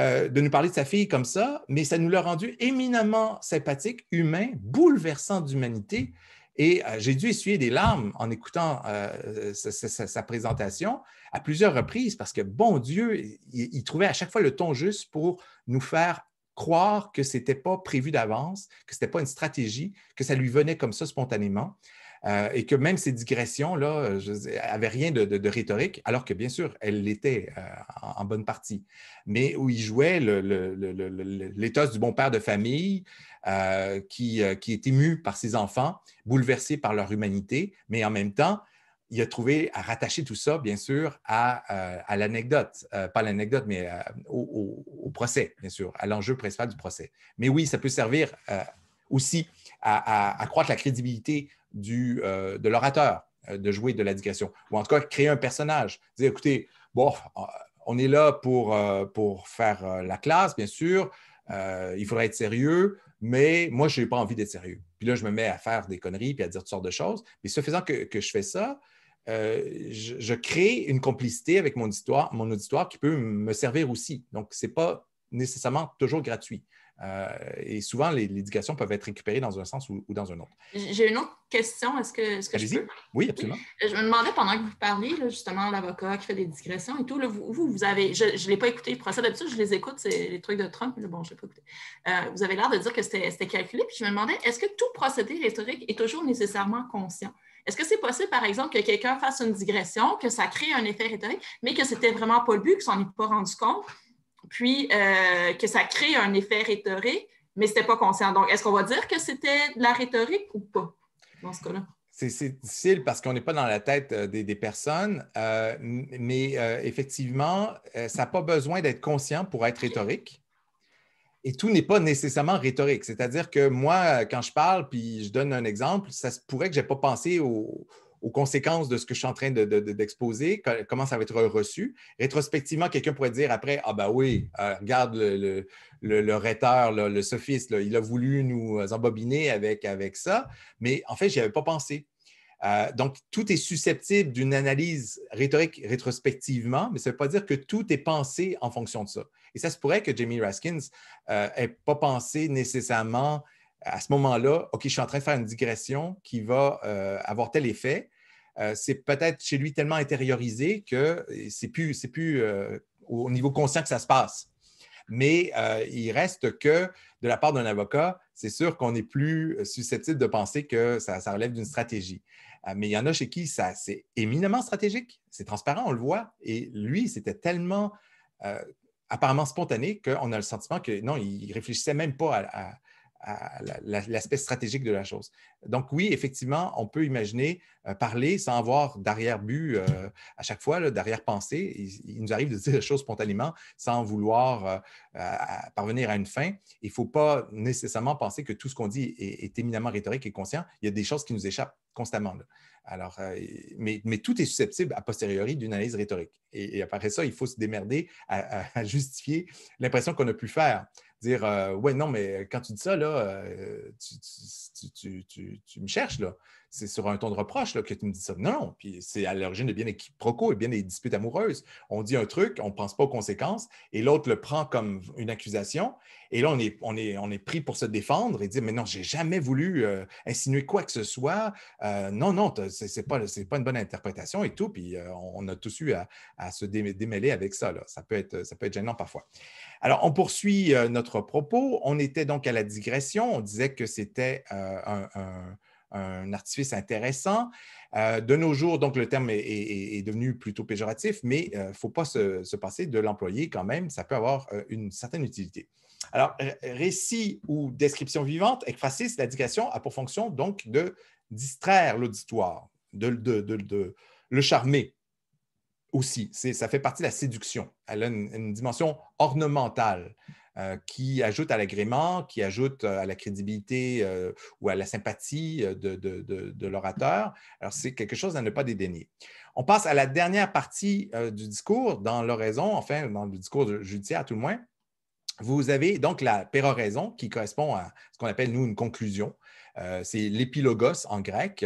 euh, de nous parler de sa fille comme ça, mais ça nous l'a rendu éminemment sympathique, humain, bouleversant d'humanité. Et euh, j'ai dû essuyer des larmes en écoutant euh, sa, présentation à plusieurs reprises parce que, bon Dieu, il, il, trouvait à chaque fois le ton juste pour nous faire croire que ce n'était pas prévu d'avance, que ce n'était pas une stratégie, que ça lui venait comme ça spontanément. Euh, et que même ces digressions-là n'avaient euh, rien de, rhétorique, alors que bien sûr, elles l'étaient euh, en, bonne partie, mais où il jouait l'éthos du bon père de famille qui, est ému par ses enfants, bouleversé par leur humanité, mais en même temps, il a trouvé à rattacher tout ça, bien sûr, à, l'anecdote, pas l'anecdote, mais au, procès, bien sûr, à l'enjeu principal du procès. Mais oui, ça peut servir aussi à, accroître la crédibilité du, euh, de l'orateur, euh, de jouer de l'éducation, ou en tout cas créer un personnage. Dire, écoutez, bon, euh, on est là pour, faire la classe, bien sûr, il faudrait être sérieux, mais moi, je n'ai pas envie d'être sérieux. Puis là, je me mets à faire des conneries, puis à dire toutes sortes de choses. Mais ce faisant que, je fais ça, je, crée une complicité avec mon mon auditoire qui peut me servir aussi. Donc, ce n'est pas nécessairement toujours gratuit. Euh, et souvent, l'éducation peuvent être récupérées dans un sens ou, dans un autre. J'ai une autre question. Est-ce que, est que Oui, absolument. Euh, je me demandais pendant que vous parliez, justement, l'avocat qui fait des digressions et tout, vous, vous, avez, je ne l'ai pas écouté le procès d'habitude, je les écoute, c'est les trucs de Trump, mais bon, je ne l'ai pas écouté. Euh, vous avez l'air de dire que c'était calculé, puis je me demandais, est-ce que tout procédé rhétorique est toujours nécessairement conscient? Est-ce que c'est possible, par exemple, que quelqu'un fasse une digression, que ça crée un effet rhétorique, mais que c'était vraiment pas le but, que s'en pas rendu compte, puis euh, que ça crée un effet rhétorique, mais ce n'était pas conscient. Donc, est-ce qu'on va dire que c'était de la rhétorique ou pas dans ce cas-là? C'est difficile parce qu'on n'est pas dans la tête euh, des, personnes, euh, mais effectivement, ça n'a pas besoin d'être conscient pour être rhétorique. Et tout n'est pas nécessairement rhétorique. C'est-à-dire que moi, quand je parle, puis je donne un exemple, ça se pourrait que je n'ai pas pensé au, aux conséquences de ce que je suis en train d'exposer, comment ça va être reçu. Rétrospectivement, quelqu'un pourrait dire après Ah, ben oui, euh, regarde le, le, le, rhéteur, le, sophiste, il a voulu nous embobiner avec, ça, mais en fait, je n'y avais pas pensé. Euh, donc, tout est susceptible d'une analyse rhétorique rétrospectivement, mais ça ne veut pas dire que tout est pensé en fonction de ça. Et ça se pourrait que Jamie Raskins n'ait euh, pas pensé nécessairement à ce moment-là, OK, je suis en train de faire une digression qui va avoir tel effet. Euh, c'est peut-être chez lui tellement intériorisé que euh, c'est plus, plus euh, au niveau conscient que ça se passe. Mais il reste que de la part d'un avocat, c'est sûr qu'on est plus susceptible de penser que ça, relève d'une stratégie. mais il y en a chez qui ça, c'est éminemment stratégique, c'est transparent, on le voit. Et lui, c'était tellement apparemment spontané qu'on a le sentiment que non, il ne réfléchissait même pas à, l'aspect stratégique de la chose. Donc oui, effectivement, on peut imaginer euh, parler sans avoir d'arrière-but euh, à chaque fois, d'arrière-pensée. Il, nous arrive de dire des choses spontanément sans vouloir euh, parvenir à une fin. Il ne faut pas nécessairement penser que tout ce qu'on dit est, éminemment rhétorique et conscient. Il y a des choses qui nous échappent constamment. Alors, mais, tout est susceptible à posteriori d'une analyse rhétorique. Et, après ça, il faut se démerder à justifier l'impression qu'on a pu faire dire euh, Ouais, non, mais euh, quand tu dis ça, là, euh, tu, tu, me cherches, là c'est sur un ton de reproche là, que tu me dis ça. Non, puis c'est à l'origine de bien des quiproquos et bien des disputes amoureuses. On dit un truc, on ne pense pas aux conséquences, et l'autre le prend comme une accusation. Et là, on est, pris pour se défendre et dire Mais non, je n'ai jamais voulu euh, insinuer quoi que ce soit. Euh, non, non, ce n'est pas, une bonne interprétation et tout. Puis euh, on a tous eu à, se démêler avec ça. Ça, peut être, gênant parfois. Alors, on poursuit notre propos. On était donc à la digression. On disait que c'était un un artifice intéressant. Euh, de nos jours, donc le terme est, devenu plutôt péjoratif, mais il euh, ne faut pas se, passer de l'employer quand même, ça peut avoir euh, une certaine utilité. Alors, récit ou description vivante, ekphrasis, l'indication a pour fonction donc de distraire l'auditoire, de, le charmer aussi. Ça fait partie de la séduction. Elle a une dimension ornementale. Euh, qui ajoute à l'agrément, qui ajoute euh, à la crédibilité euh, ou à la sympathie de, l'orateur. Alors, c'est quelque chose à ne pas dédaigner. On passe à la dernière partie du discours, dans l'oraison, enfin, dans le discours judiciaire tout le moins. Vous avez donc la péroraison qui correspond à ce qu'on appelle, nous, une conclusion. c'est l'épilogos en grec.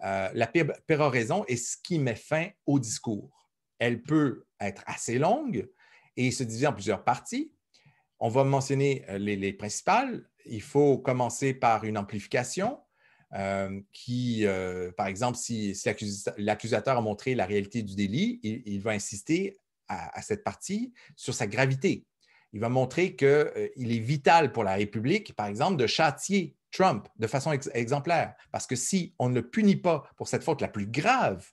la péroraison est ce qui met fin au discours. Elle peut être assez longue et se diviser en plusieurs parties. On va mentionner euh, les, principales. Il faut commencer par une amplification euh, qui, euh, par exemple, si, l'accusateur a montré la réalité du délit, il, va insister à, cette partie sur sa gravité. Il va montrer qu'il est vital pour la République, par exemple, de châtier Trump de façon exemplaire. Parce que si on ne le punit pas pour cette faute la plus grave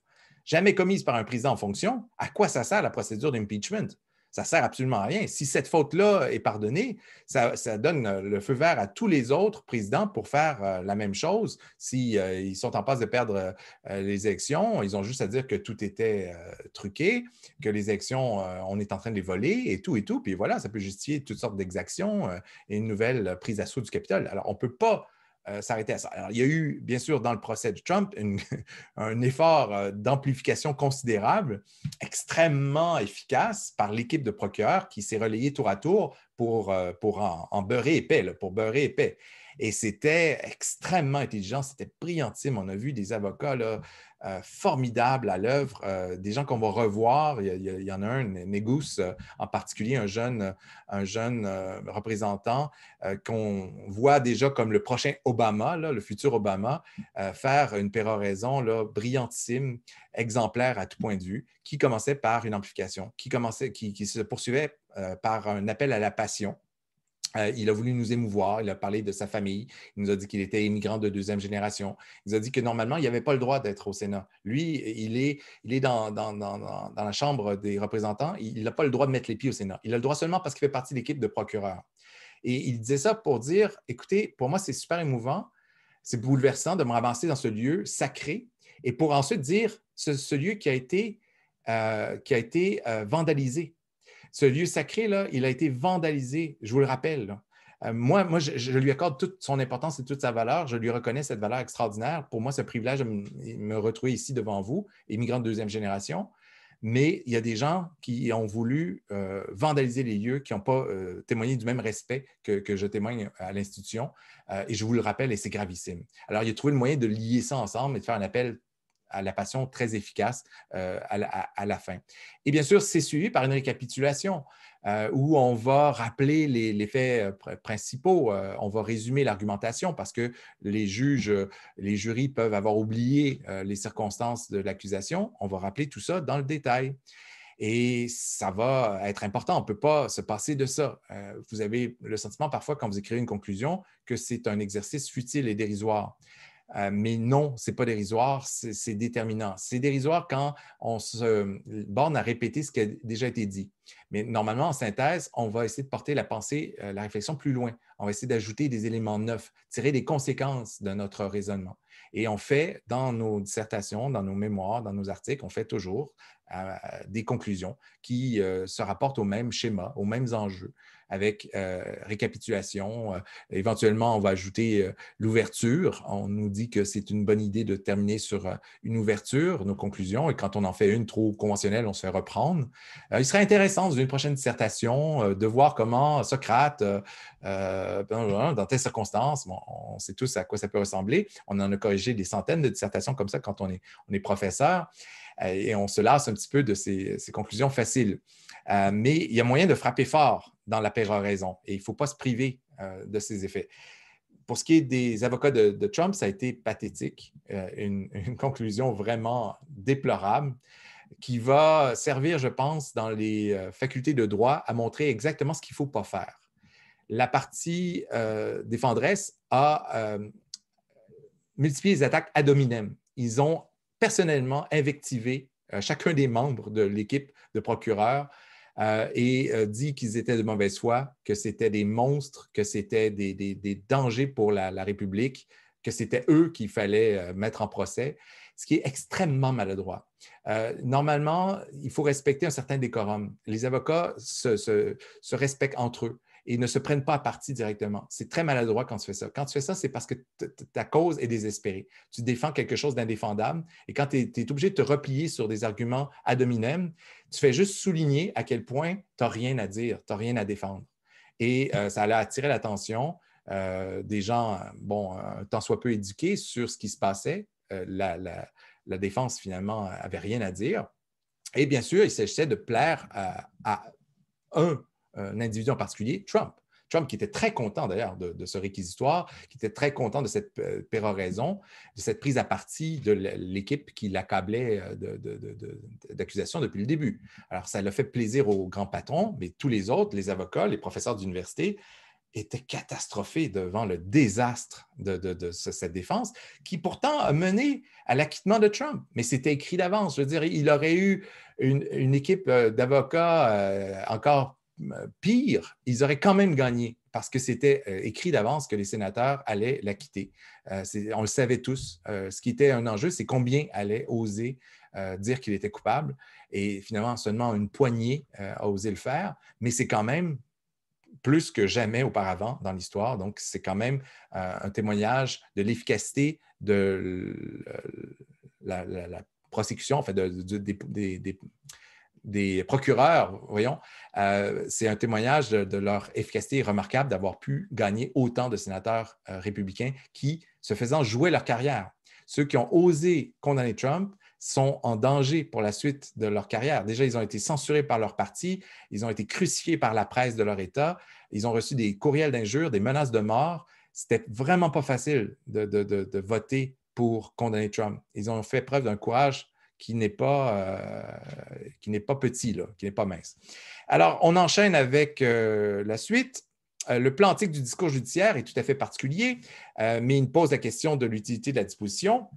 jamais commise par un président en fonction, à quoi ça sert la procédure d'impeachment? ça sert absolument à rien. Si cette faute-là est pardonnée, ça, donne euh, le feu vert à tous les autres présidents pour faire euh, la même chose. S'ils si, euh, sont en passe de perdre les élections, ils ont juste à dire que tout était truqué, que les élections, on est en train de les voler et tout et tout. Puis voilà, ça peut justifier toutes sortes d'exactions et une nouvelle prise d'assaut du capital. Alors, on ne peut pas euh, il y a eu, bien sûr, dans le procès de Trump, un effort euh, d'amplification considérable, extrêmement efficace par l'équipe de procureurs qui s'est relayée tour à tour pour, euh, pour en, beurrer épais, pour beurrer épais. Et c'était extrêmement intelligent, c'était brillantime. On a vu des avocats euh, formidable à l'œuvre, euh, des gens qu'on va revoir. Il y, en a un, Négus, euh, en particulier, un jeune, représentant qu'on voit déjà comme le prochain Obama, le futur Obama, faire une péroraison là, brillantissime, exemplaire à tout point de vue, qui commençait par une amplification, qui, commençait, qui se poursuivait par un appel à la passion euh, il a voulu nous émouvoir, il a parlé de sa famille, il nous a dit qu'il était immigrant de deuxième génération, il nous a dit que normalement, il n'avait pas le droit d'être au Sénat. Lui, il est, dans, la Chambre des représentants, il n'a pas le droit de mettre les pieds au Sénat. Il a le droit seulement parce qu'il fait partie de l'équipe de procureurs. Et il disait ça pour dire, écoutez, pour moi, c'est super émouvant, c'est bouleversant de me ramasser dans ce lieu sacré, et pour ensuite dire, ce, lieu qui a été, euh, qui a été euh, vandalisé, ce lieu sacré, là, il a été vandalisé, je vous le rappelle. Euh, moi, moi je, lui accorde toute son importance et toute sa valeur. Je lui reconnais cette valeur extraordinaire. Pour moi, ce privilège de me retrouver ici devant vous, immigrant de deuxième génération. Mais il y a des gens qui ont voulu euh, vandaliser les lieux, qui n'ont pas euh, témoigné du même respect que, je témoigne à l'institution. et je vous le rappelle, et c'est gravissime. Alors, il a trouvé le moyen de lier ça ensemble et de faire un appel à la passion très efficace euh, à, la, fin. Et bien sûr, c'est suivi par une récapitulation euh, où on va rappeler les, faits euh, principaux, on va résumer l'argumentation parce que les juges, les jurys peuvent avoir oublié les circonstances de l'accusation. On va rappeler tout ça dans le détail. Et ça va être important. On ne peut pas se passer de ça. vous avez le sentiment parfois, quand vous écrivez une conclusion, que c'est un exercice futile et dérisoire. Euh, mais non, ce n'est pas dérisoire, c'est déterminant. C'est dérisoire quand on se borne à répéter ce qui a déjà été dit. Mais normalement, en synthèse, on va essayer de porter la pensée, euh, la réflexion plus loin. On va essayer d'ajouter des éléments neufs, tirer des conséquences de notre raisonnement. Et on fait dans nos dissertations, dans nos mémoires, dans nos articles, on fait toujours euh, des conclusions qui se rapportent au même schéma, aux mêmes enjeux avec euh, récapitulation. Euh, éventuellement, on va ajouter euh, l'ouverture. On nous dit que c'est une bonne idée de terminer sur une ouverture, nos conclusions, et quand on en fait une trop conventionnelle, on se fait reprendre. il serait intéressant dans une prochaine dissertation de voir comment Socrate, ben, ben, ben, dans telles circonstances, on sait tous à quoi ça peut ressembler. On en a corrigé des centaines de dissertations comme ça quand on est, professeur et on se lasse un petit peu de ces, conclusions faciles. mais il y a moyen de frapper fort dans la péroraison. Et il ne faut pas se priver euh, de ces effets. Pour ce qui est des avocats de, Trump, ça a été pathétique, euh, une, conclusion vraiment déplorable qui va servir, je pense, dans les euh, facultés de droit à montrer exactement ce qu'il ne faut pas faire. La partie défendresse a multiplié les attaques ad hominem. Ils ont personnellement invectivé chacun des membres de l'équipe de procureurs euh, et euh, dit qu'ils étaient de mauvaise foi, que c'était des monstres, que c'était des, dangers pour la, République, que c'était eux qu'il fallait euh, mettre en procès, ce qui est extrêmement maladroit. normalement, il faut respecter un certain décorum. Les avocats se respectent entre eux et ne se prennent pas à partie directement. C'est très maladroit quand tu fais ça. Quand tu fais ça, c'est parce que ta cause est désespérée. Tu défends quelque chose d'indéfendable et quand tu es, obligé de te replier sur des arguments ad hominem, tu fais juste souligner à quel point tu n'as rien à dire, tu n'as rien à défendre. Et euh, ça allait attirer l'attention euh, des gens, bon, tant soit peu éduqués sur ce qui se passait. Euh, la, défense, finalement, avait rien à dire. Et bien sûr, il s'agissait de plaire à un euh, un individu en particulier, Trump. Trump, qui était très content d'ailleurs de, ce réquisitoire, qui était très content de cette euh, péroraison, de cette prise à partie de l'équipe qui l'accablait euh, d'accusations de, depuis le début. Alors, ça l'a fait plaisir au grand patron, mais tous les autres, les avocats, les professeurs d'université, étaient catastrophés devant le désastre de, cette défense, qui pourtant a mené à l'acquittement de Trump. Mais c'était écrit d'avance. Je veux dire, il aurait eu une, une équipe d'avocats encore pire, ils auraient quand même gagné parce que c'était euh, écrit d'avance que les sénateurs allaient la quitter. Euh, on le savait tous. Euh, ce qui était un enjeu, c'est combien allait oser dire qu'il était coupable. Et finalement, seulement une poignée a osé le faire, mais c'est quand même plus que jamais auparavant dans l'histoire. Donc, c'est quand même un témoignage de l'efficacité de la, la, prosecution, fait, des, des procureurs, voyons, euh, c'est un témoignage de, leur efficacité remarquable d'avoir pu gagner autant de sénateurs euh, républicains qui, se faisant jouer leur carrière, ceux qui ont osé condamner Trump sont en danger pour la suite de leur carrière. Déjà, ils ont été censurés par leur parti, ils ont été crucifiés par la presse de leur État, ils ont reçu des courriels d'injures, des menaces de mort. C'était vraiment pas facile de voter pour condamner Trump. Ils ont fait preuve d'un courage qui n'est pas, euh, qui n'est pas petit, qui n'est pas mince. Alors, on enchaîne avec euh, la suite. Euh, le plan antique du discours judiciaire est tout à fait particulier, mais il pose la question de l'utilité de la disposition.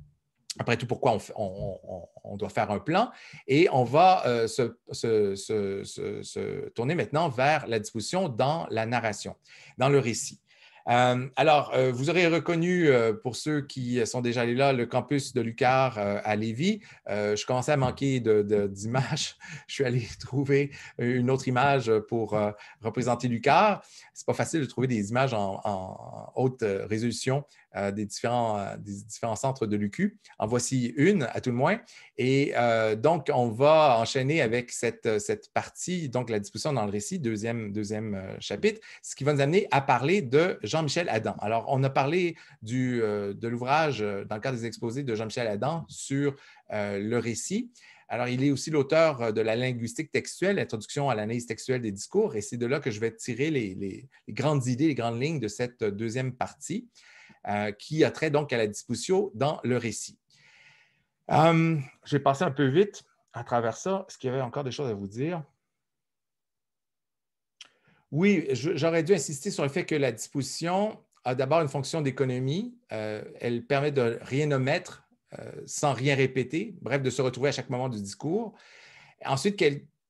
Après tout, pourquoi on, doit faire un plan? Et on va se, se, tourner maintenant vers la disposition dans la narration, dans le récit. Euh, alors, euh, vous aurez reconnu, euh, pour ceux qui sont déjà allés là, le campus de Lucar à Lévis. je commençais à manquer d'images. je suis allé trouver une autre image pour représenter Lucar. Ce n'est pas facile de trouver des images en haute résolution des, différents, des, centres de l'UQ. En voici une, à tout le moins. Et euh, donc, on va enchaîner avec cette, cette, partie, donc la discussion dans le récit, deuxième, deuxième euh, chapitre, ce qui va nous amener à parler de Jean-Michel Adam. Alors, on a parlé du, euh, de l'ouvrage dans le cadre des exposés de Jean-Michel Adam sur le récit. Alors, il est aussi l'auteur de La linguistique textuelle, Introduction à l'analyse textuelle des discours, et c'est de là que je vais tirer les, les, grandes idées, les grandes lignes de cette deuxième partie. Euh, qui a trait donc à la disposition dans le récit. Euh, je vais passer un peu vite à travers ça. Est-ce qu'il y avait encore des choses à vous dire? Oui, j'aurais dû insister sur le fait que la disposition a d'abord une fonction d'économie. Euh, elle permet de rien omettre sans rien répéter, bref, de se retrouver à chaque moment du discours. Ensuite,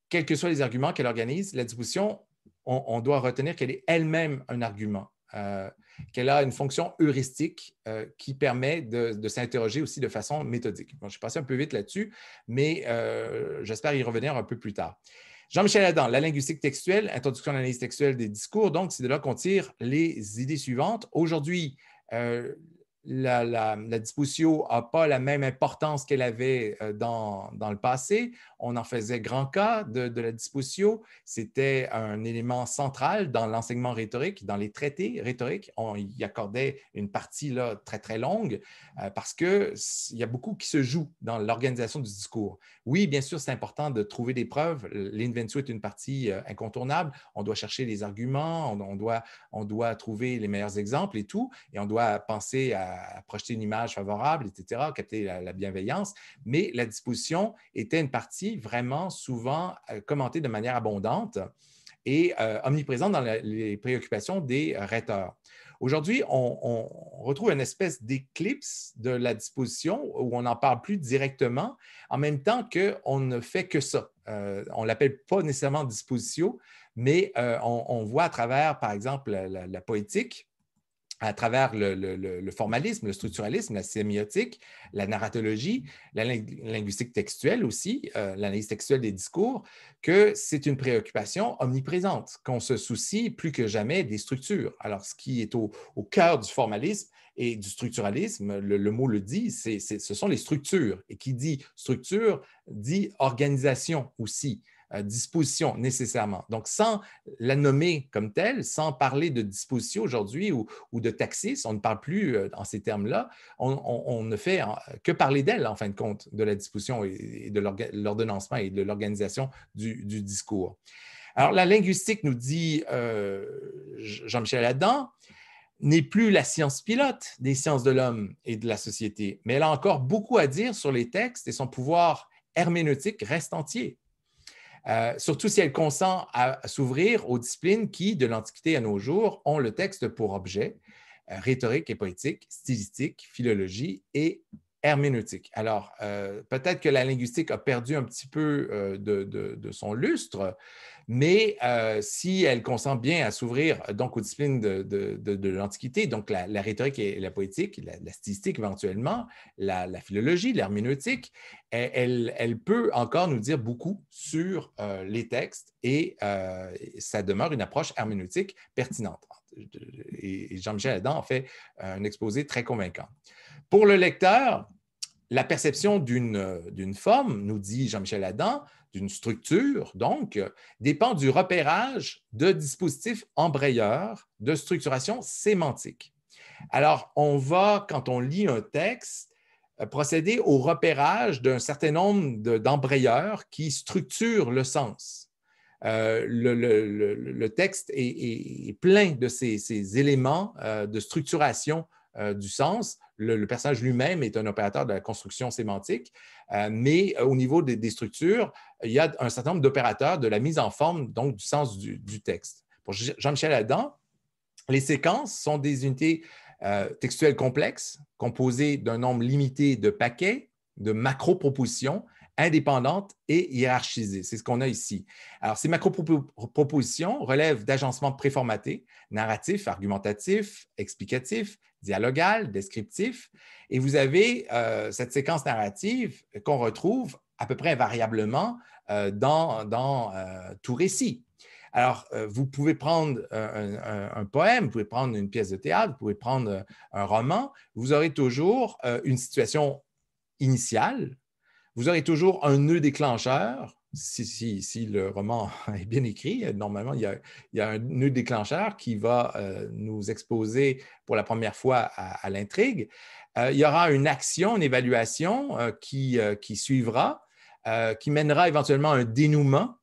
quels que soient les arguments qu'elle organise, la disposition, on doit retenir qu'elle est elle-même un argument. Euh, qu'elle a une fonction heuristique euh, qui permet de, s'interroger aussi de façon méthodique. je suis passé un peu vite là-dessus, mais euh, j'espère y revenir un peu plus tard. Jean-Michel Adam, la linguistique textuelle, introduction à l'analyse textuelle des discours. Donc, c'est de là qu'on tire les idées suivantes. Aujourd'hui, la, la, disposition n'a pas la même importance qu'elle avait dans, le passé on en faisait grand cas de, la disposition. C'était un élément central dans l'enseignement rhétorique, dans les traités rhétoriques. On y accordait une partie là, très, très longue euh, parce qu'il y a beaucoup qui se joue dans l'organisation du discours. Oui, bien sûr, c'est important de trouver des preuves. L'inventio est une partie euh, incontournable. On doit chercher les arguments, on, doit, on doit trouver les meilleurs exemples et tout, et on doit penser à, projeter une image favorable, etc., capter la bienveillance. Mais la disposition était une partie vraiment souvent euh, commentée de manière abondante et omniprésent euh, omniprésente dans les préoccupations des euh, rhéteurs. Aujourd'hui, on, retrouve une espèce d'éclipse de la disposition où on n'en parle plus directement, en même temps qu'on ne fait que ça. on ne l'appelle pas nécessairement disposition, mais on, voit à travers, par exemple, la poétique, à travers le, formalisme, le structuralisme, la sémiotique, la narratologie, la linguistique textuelle aussi, euh, l'analyse textuelle des discours, que c'est une préoccupation omniprésente, qu'on se soucie plus que jamais des structures. Alors, ce qui est au, cœur du formalisme et du structuralisme, le, mot le dit, ce sont les structures. Et qui dit structure dit organisation aussi. Euh, disposition nécessairement. Donc, sans la nommer comme telle, sans parler de disposition aujourd'hui ou, de taxis, on ne parle plus en euh, ces termes-là, on, ne fait euh, que parler d'elle, en fin de compte, de la disposition et de l'ordonnancement et de l'organisation du, discours. Alors, la linguistique, nous dit Jean-Michel Adam, n'est plus la science pilote des sciences de l'homme et de la société, mais elle a encore beaucoup à dire sur les textes et son pouvoir herméneutique reste entier. Euh, surtout si elle consent à s'ouvrir aux disciplines qui, de l'Antiquité à nos jours, ont le texte pour objet, euh, rhétorique et poétique, stylistique, philologie et herméneutique. Alors, euh, peut-être que la linguistique a perdu un petit peu euh, de, son lustre, mais euh, si elle consent bien à s'ouvrir donc aux disciplines de, l'Antiquité, donc la, rhétorique et la poétique, la, statistique éventuellement, la, philologie, l'herméneutique, e, elle, peut encore nous dire beaucoup sur les textes et ça demeure une approche herméneutique pertinente. Et Jean-Michel Adam en fait un exposé très convaincant. Pour le lecteur, la perception euh, d'une forme, nous dit Jean-Michel Adam, d'une structure, donc, euh, dépend du repérage de dispositifs embrayeurs de structuration sémantique. Alors, on va, quand on lit un texte, euh, procéder au repérage d'un certain nombre d'embrayeurs qui structurent le sens. le, texte est, plein de ces, éléments de structuration euh, du sens. Le, personnage lui-même est un opérateur de la construction sémantique, euh, mais euh, au niveau des, structures, il y a un certain nombre d'opérateurs de la mise en forme, donc du sens du, du texte. Pour Jean-Michel Adam, les séquences sont des unités textuelles complexes, composées d'un nombre limité de paquets, de macro-propositions indépendante et hiérarchisée. C'est ce qu'on a ici. Alors, ces macro-propositions relèvent d'agencements préformatés, narratifs, argumentatifs, explicatifs, dialogales, descriptifs. Et vous avez euh, cette séquence narrative qu'on retrouve à peu près invariablement euh, dans, euh, tout récit. Alors, vous pouvez prendre un, poème, vous pouvez prendre une pièce de théâtre, vous pouvez prendre un roman, vous aurez toujours une situation initiale, vous aurez toujours un nœud déclencheur, si, le roman est bien écrit. Normalement, il y a, un nœud déclencheur qui va euh, nous exposer pour la première fois à, l'intrigue. Euh, il y aura une action, une évaluation euh, qui, suivra, qui mènera éventuellement à un dénouement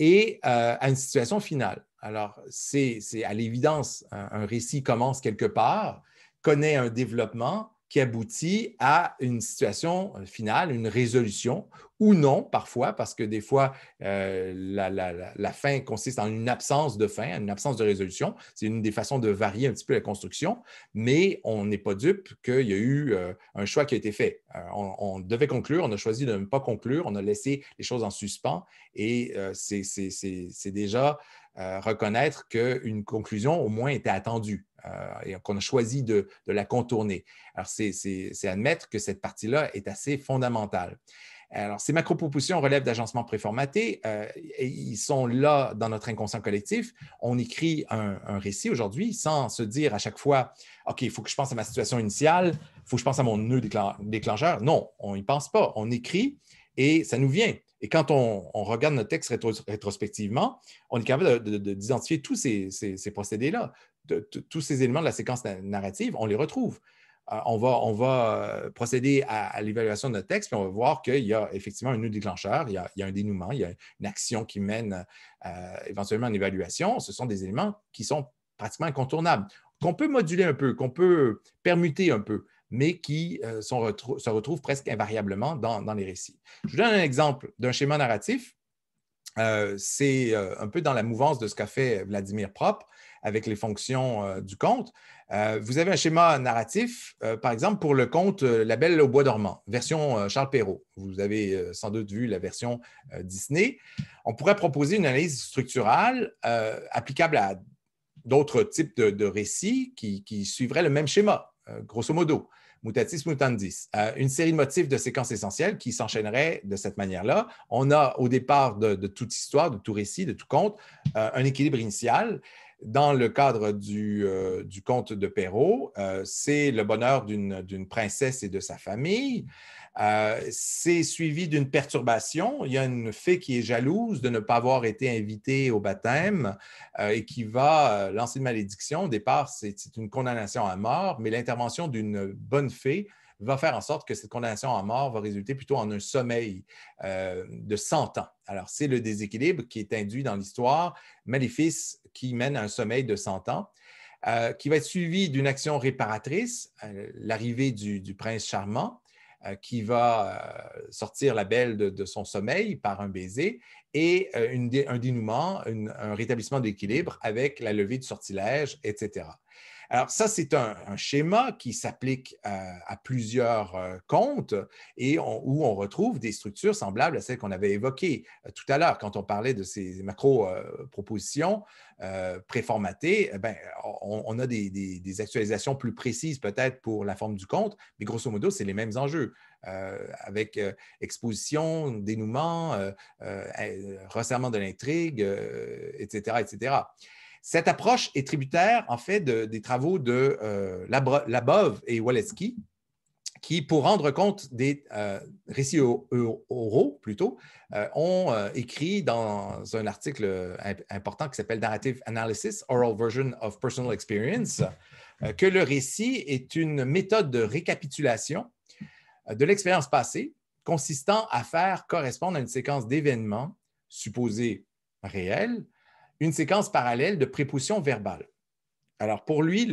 et à une situation finale. Alors, c'est à l'évidence, un, récit commence quelque part, connaît un développement, qui aboutit à une situation euh, finale, une résolution ou non parfois, parce que des fois, euh, la, fin consiste en une absence de fin, une absence de résolution. C'est une des façons de varier un petit peu la construction, mais on n'est pas dupe qu'il y a eu euh, un choix qui a été fait. on, on, devait conclure, on a choisi de ne pas conclure, on a laissé les choses en suspens et c'est déjà euh, reconnaître qu'une conclusion au moins était attendue euh, et qu'on a choisi de, la contourner. Alors, c'est admettre que cette partie-là est assez fondamentale. Alors, ces macro-propositions relèvent d'agencements préformatés euh, et ils sont là dans notre inconscient collectif. On écrit un, récit aujourd'hui sans se dire à chaque fois OK, il faut que je pense à ma situation initiale, il faut que je pense à mon nœud déclencheur. Non, on n'y pense pas. On écrit et ça nous vient. Et quand on, regarde notre texte rétrospectivement, on est capable d'identifier tous ces, procédés-là, tous ces éléments de la séquence narrative, on les retrouve. Euh, on, va, euh, procéder à, l'évaluation de notre texte, puis on va voir qu'il y a effectivement un nœud déclencheur, il y, a, un dénouement, il y a une action qui mène euh, éventuellement à une évaluation. Ce sont des éléments qui sont pratiquement incontournables, qu'on peut moduler un peu, qu'on peut permuter un peu mais qui euh, se retrouvent presque invariablement dans, les récits. Je vous donne un exemple d'un schéma narratif. Euh, c'est euh, un peu dans la mouvance de ce qu'a fait Vladimir Prop avec les fonctions du conte. vous avez un schéma narratif, par exemple, pour le conte La Belle au Bois dormant, version Charles Perrault. Vous avez sans doute vu la version Disney. On pourrait proposer une analyse structurale applicable à d'autres types de, récits qui, suivraient le même schéma. Euh, grosso modo, mutatis mutandis, euh, une série de motifs de séquences essentielles qui s'enchaîneraient de cette manière-là. On a au départ de, toute histoire, de tout récit, de tout conte, euh, un équilibre initial. Dans le cadre du, conte de Perrault, c'est le bonheur d'une princesse et de sa famille. Euh, c'est suivi d'une perturbation. Il y a une fée qui est jalouse de ne pas avoir été invitée au baptême euh, et qui va euh, lancer une malédiction. Au départ, c'est une condamnation à mort, mais l'intervention d'une bonne fée va faire en sorte que cette condamnation à mort va résulter plutôt en un sommeil de 100 ans. Alors, c'est le déséquilibre qui est induit dans l'histoire, maléfice qui mène à un sommeil de 100 ans. qui va être suivi d'une action réparatrice, l'arrivée du, prince charmant, euh, qui va euh, sortir la belle de, son sommeil par un baiser et euh, un dénouement, un rétablissement d'équilibre avec la levée du sortilège, etc. Alors ça, c'est un, schéma qui s'applique à, plusieurs euh, comptes et où on retrouve des structures semblables à celles qu'on avait évoquées euh, tout à l'heure quand on parlait de ces macro-propositions euh, préformatées. Eh ben, on, a des, actualisations plus précises peut-être pour la forme du compte, mais grosso modo, c'est les mêmes enjeux. avec exposition, dénouement, eh, resserrement de l'intrigue, etc., etc. Cette approche est tributaire, en fait, des travaux de euh, Labov et Waleski, qui, pour rendre compte des euh, récits e, oraux, plutôt, euh, ont écrit dans un article important qui s'appelle Narrative Analysis, Oral Version of Personal Experience, que le récit est une méthode de récapitulation de l'expérience passée consistant à faire correspondre à une séquence d'événements supposés réels une séquence parallèle de prépositions verbale. Alors, pour lui,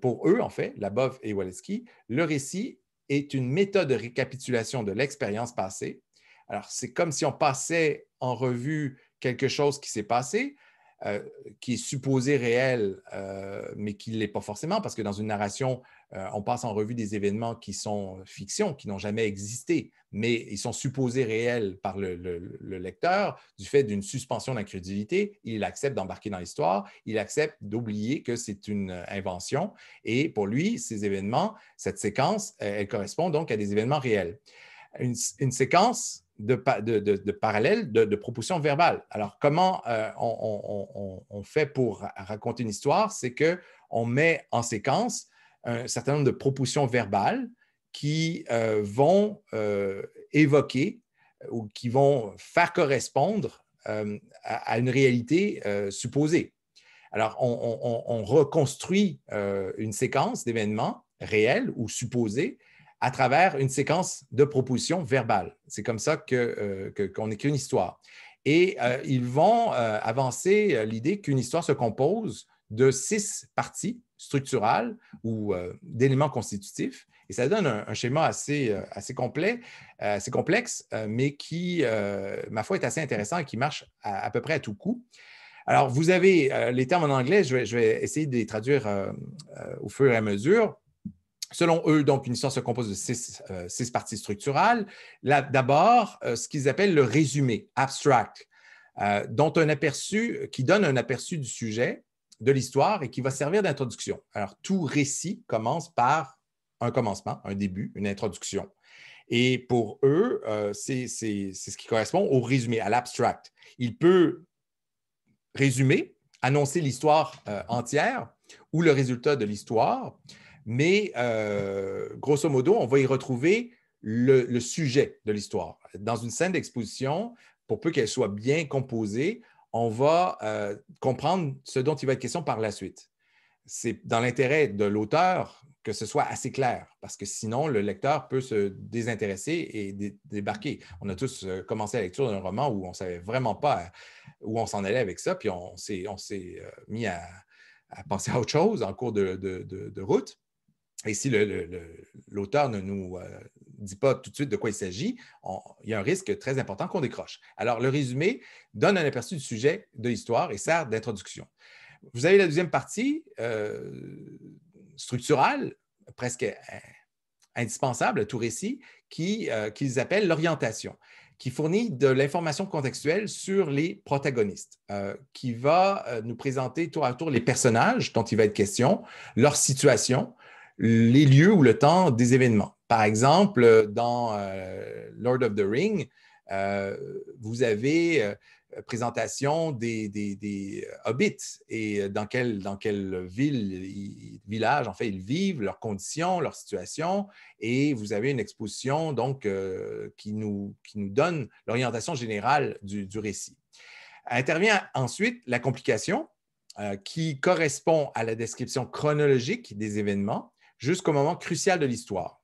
pour eux, en fait, Labov et Waleski, le récit est une méthode de récapitulation de l'expérience passée. Alors, c'est comme si on passait en revue quelque chose qui s'est passé, euh, qui est supposé réel, euh, mais qui ne l'est pas forcément, parce que dans une narration, euh, on passe en revue des événements qui sont fictions, qui n'ont jamais existé, mais ils sont supposés réels par le, lecteur du fait d'une suspension d'incrédulité. Il accepte d'embarquer dans l'histoire, il accepte d'oublier que c'est une invention. Et pour lui, ces événements, cette séquence, elle correspond donc à des événements réels. Une, séquence de, de, de, parallèle de, propositions verbales. Alors, comment euh, on, on, fait pour raconter une histoire? C'est qu'on met en séquence un certain nombre de propositions verbales qui euh, vont euh, évoquer euh, ou qui vont faire correspondre à, une réalité supposée. Alors, on, reconstruit une séquence d'événements réels ou supposés à travers une séquence de propositions verbales. C'est comme ça qu'on que, écrit une histoire. Et ils vont avancer l'idée qu'une histoire se compose de six parties structurales ou euh, d'éléments constitutifs. Et ça donne un, schéma assez, euh, assez complet, euh, assez complexe, mais qui, ma foi, est assez intéressant et qui marche à, peu près à tout coup. Alors, vous avez les termes en anglais, je vais, essayer de les traduire au fur et à mesure. Selon eux, donc, une histoire se compose de six, six parties structurales. D'abord, ce qu'ils appellent le résumé, abstract, dont un aperçu, qui donne un aperçu du sujet, de l'histoire et qui va servir d'introduction. Alors, tout récit commence par un commencement, un début, une introduction. Et pour eux, euh, c'est ce qui correspond au résumé, à l'abstract. Il peut résumer, annoncer l'histoire euh, entière ou le résultat de l'histoire, mais euh, grosso modo, on va y retrouver le sujet de l'histoire. Dans une scène d'exposition, pour peu qu'elle soit bien composée, on va euh, comprendre ce dont il va être question par la suite. C'est dans l'intérêt de l'auteur que ce soit assez clair, parce que sinon, le lecteur peut se désintéresser et débarquer. On a tous euh, commencé la lecture d'un roman où on ne savait vraiment pas euh, où on s'en allait avec ça, puis on s'est mis à, penser à autre chose en cours de, route. Et si l'auteur ne nous dit pas tout de suite de quoi il s'agit, il y a un risque très important qu'on décroche. Alors, le résumé donne un aperçu du sujet de l'histoire et sert d'introduction. Vous avez la deuxième partie euh, structurale, presque euh, indispensable à tout récit, euh, qu'ils appellent l'orientation qui fournit de l'information contextuelle sur les protagonistes, qui va nous présenter tour à tour les personnages dont il va être question, leur situation, les lieux ou le temps des événements. Par exemple, dans euh, Lord of the Ring, euh, vous avez euh, présentation des, hobbits et dans quelle, dans ville, village, en fait, ils vivent, leurs conditions, leur situation. Et vous avez une exposition qui, nous, donne l'orientation générale du récit. Intervient ensuite la complication qui correspond à la description chronologique des événements jusqu'au moment crucial de l'histoire.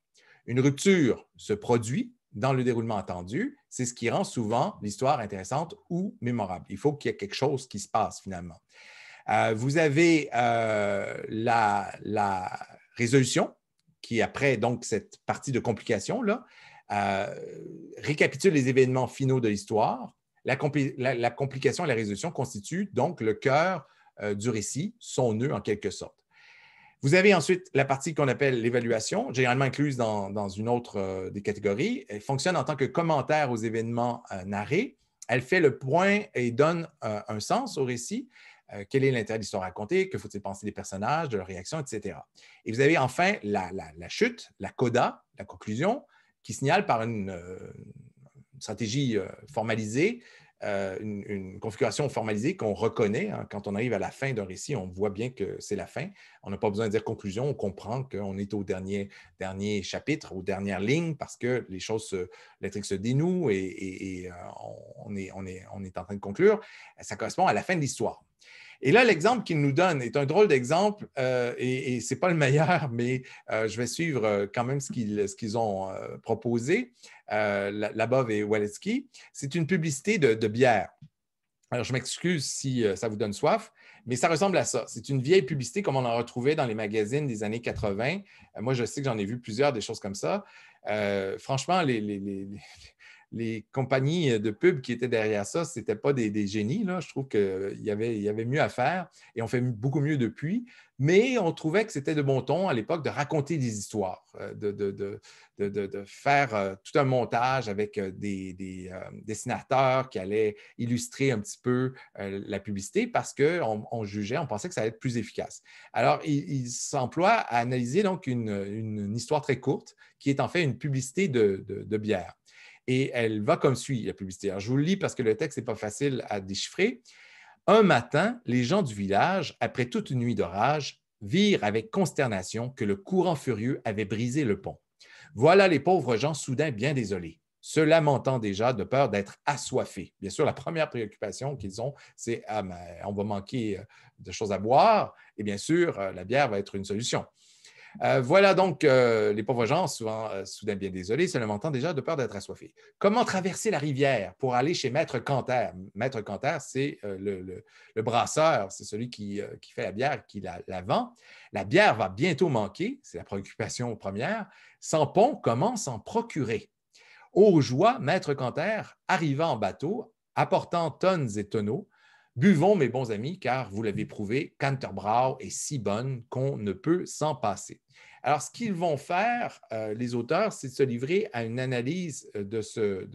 Une rupture se produit dans le déroulement attendu. C'est ce qui rend souvent l'histoire intéressante ou mémorable. Il faut qu'il y ait quelque chose qui se passe finalement. Euh, vous avez euh, la, résolution qui, après donc cette partie de complication, là, euh, récapitule les événements finaux de l'histoire. La, la, complication et la résolution constituent donc le cœur du récit, son nœud en quelque sorte. Vous avez ensuite la partie qu'on appelle l'évaluation, généralement incluse dans, une autre euh, des catégories. Elle fonctionne en tant que commentaire aux événements euh, narrés. Elle fait le point et donne euh, un sens au récit. quel est l'intérêt de l'histoire racontée? Que faut-il penser des personnages, de leurs réactions, etc. Et vous avez enfin la, chute, la coda, la conclusion, qui signale par une, stratégie formalisée une, configuration formalisée qu'on reconnaît. Hein. quand on arrive à la fin d'un récit, on voit bien que c'est la fin. On n'a pas besoin de dire conclusion, on comprend qu'on est au dernier, chapitre, aux dernières lignes, parce que les choses, l'intrigue se dénoue et, euh, on, est, en train de conclure. Ça correspond à la fin de l'histoire. Et là, l'exemple qu'il nous donne est un drôle d'exemple euh, et, ce n'est pas le meilleur, mais euh, je vais suivre quand même ce qu'ils ont proposé, Labov et Waletsky. C'est une publicité de, bière. Alors, je m'excuse si ça vous donne soif, mais ça ressemble à ça. C'est une vieille publicité comme on en retrouvait dans les magazines des années 80. Euh, moi, je sais que j'en ai vu plusieurs des choses comme ça. Euh, franchement, les, les compagnies euh, de pub qui étaient derrière ça, ce n'étaient pas des, génies. Je trouve qu'il y avait, mieux à faire et on fait beaucoup mieux depuis. Mais on trouvait que c'était de bon ton à l'époque de raconter des histoires, euh, de, faire euh, tout un montage avec des, dessinateurs qui allaient illustrer un petit peu la publicité parce qu'on on jugeait, on pensait que ça allait être plus efficace. Alors, il, s'emploient s'emploie à analyser donc une, histoire très courte qui est en fait une publicité de bière et elle va comme suit, la publicité. je vous le lis parce que le texte n'est pas facile à déchiffrer. Un matin, les gens du village, après toute une nuit d'orage, virent avec consternation que le courant furieux avait brisé le pont. Voilà les pauvres gens soudain bien désolés, se lamentant déjà de peur d'être assoiffés. Bien sûr, la première préoccupation qu'ils ont, c'est ah, on va manquer euh, de choses à boire, et bien sûr, euh, la bière va être une solution. Euh, voilà donc euh, les pauvres gens, souvent euh, soudain bien désolés, se lamentant déjà de peur d'être assoiffés. Comment traverser la rivière pour aller chez Maître Canter? Maître Canter, c'est le, brasseur, c'est celui qui, fait la bière, qui la, la, vend. La bière va bientôt manquer, c'est la préoccupation première. Sans pont, comment s'en procurer? Aux joies, Maître Canter arrivant en bateau, apportant tonnes et tonneaux, Buvons, mes bons amis, car vous l'avez prouvé, Canterbrow est si bonne qu'on ne peut s'en passer. Alors, ce qu'ils vont faire, euh, les auteurs, c'est de se livrer à une analyse euh, de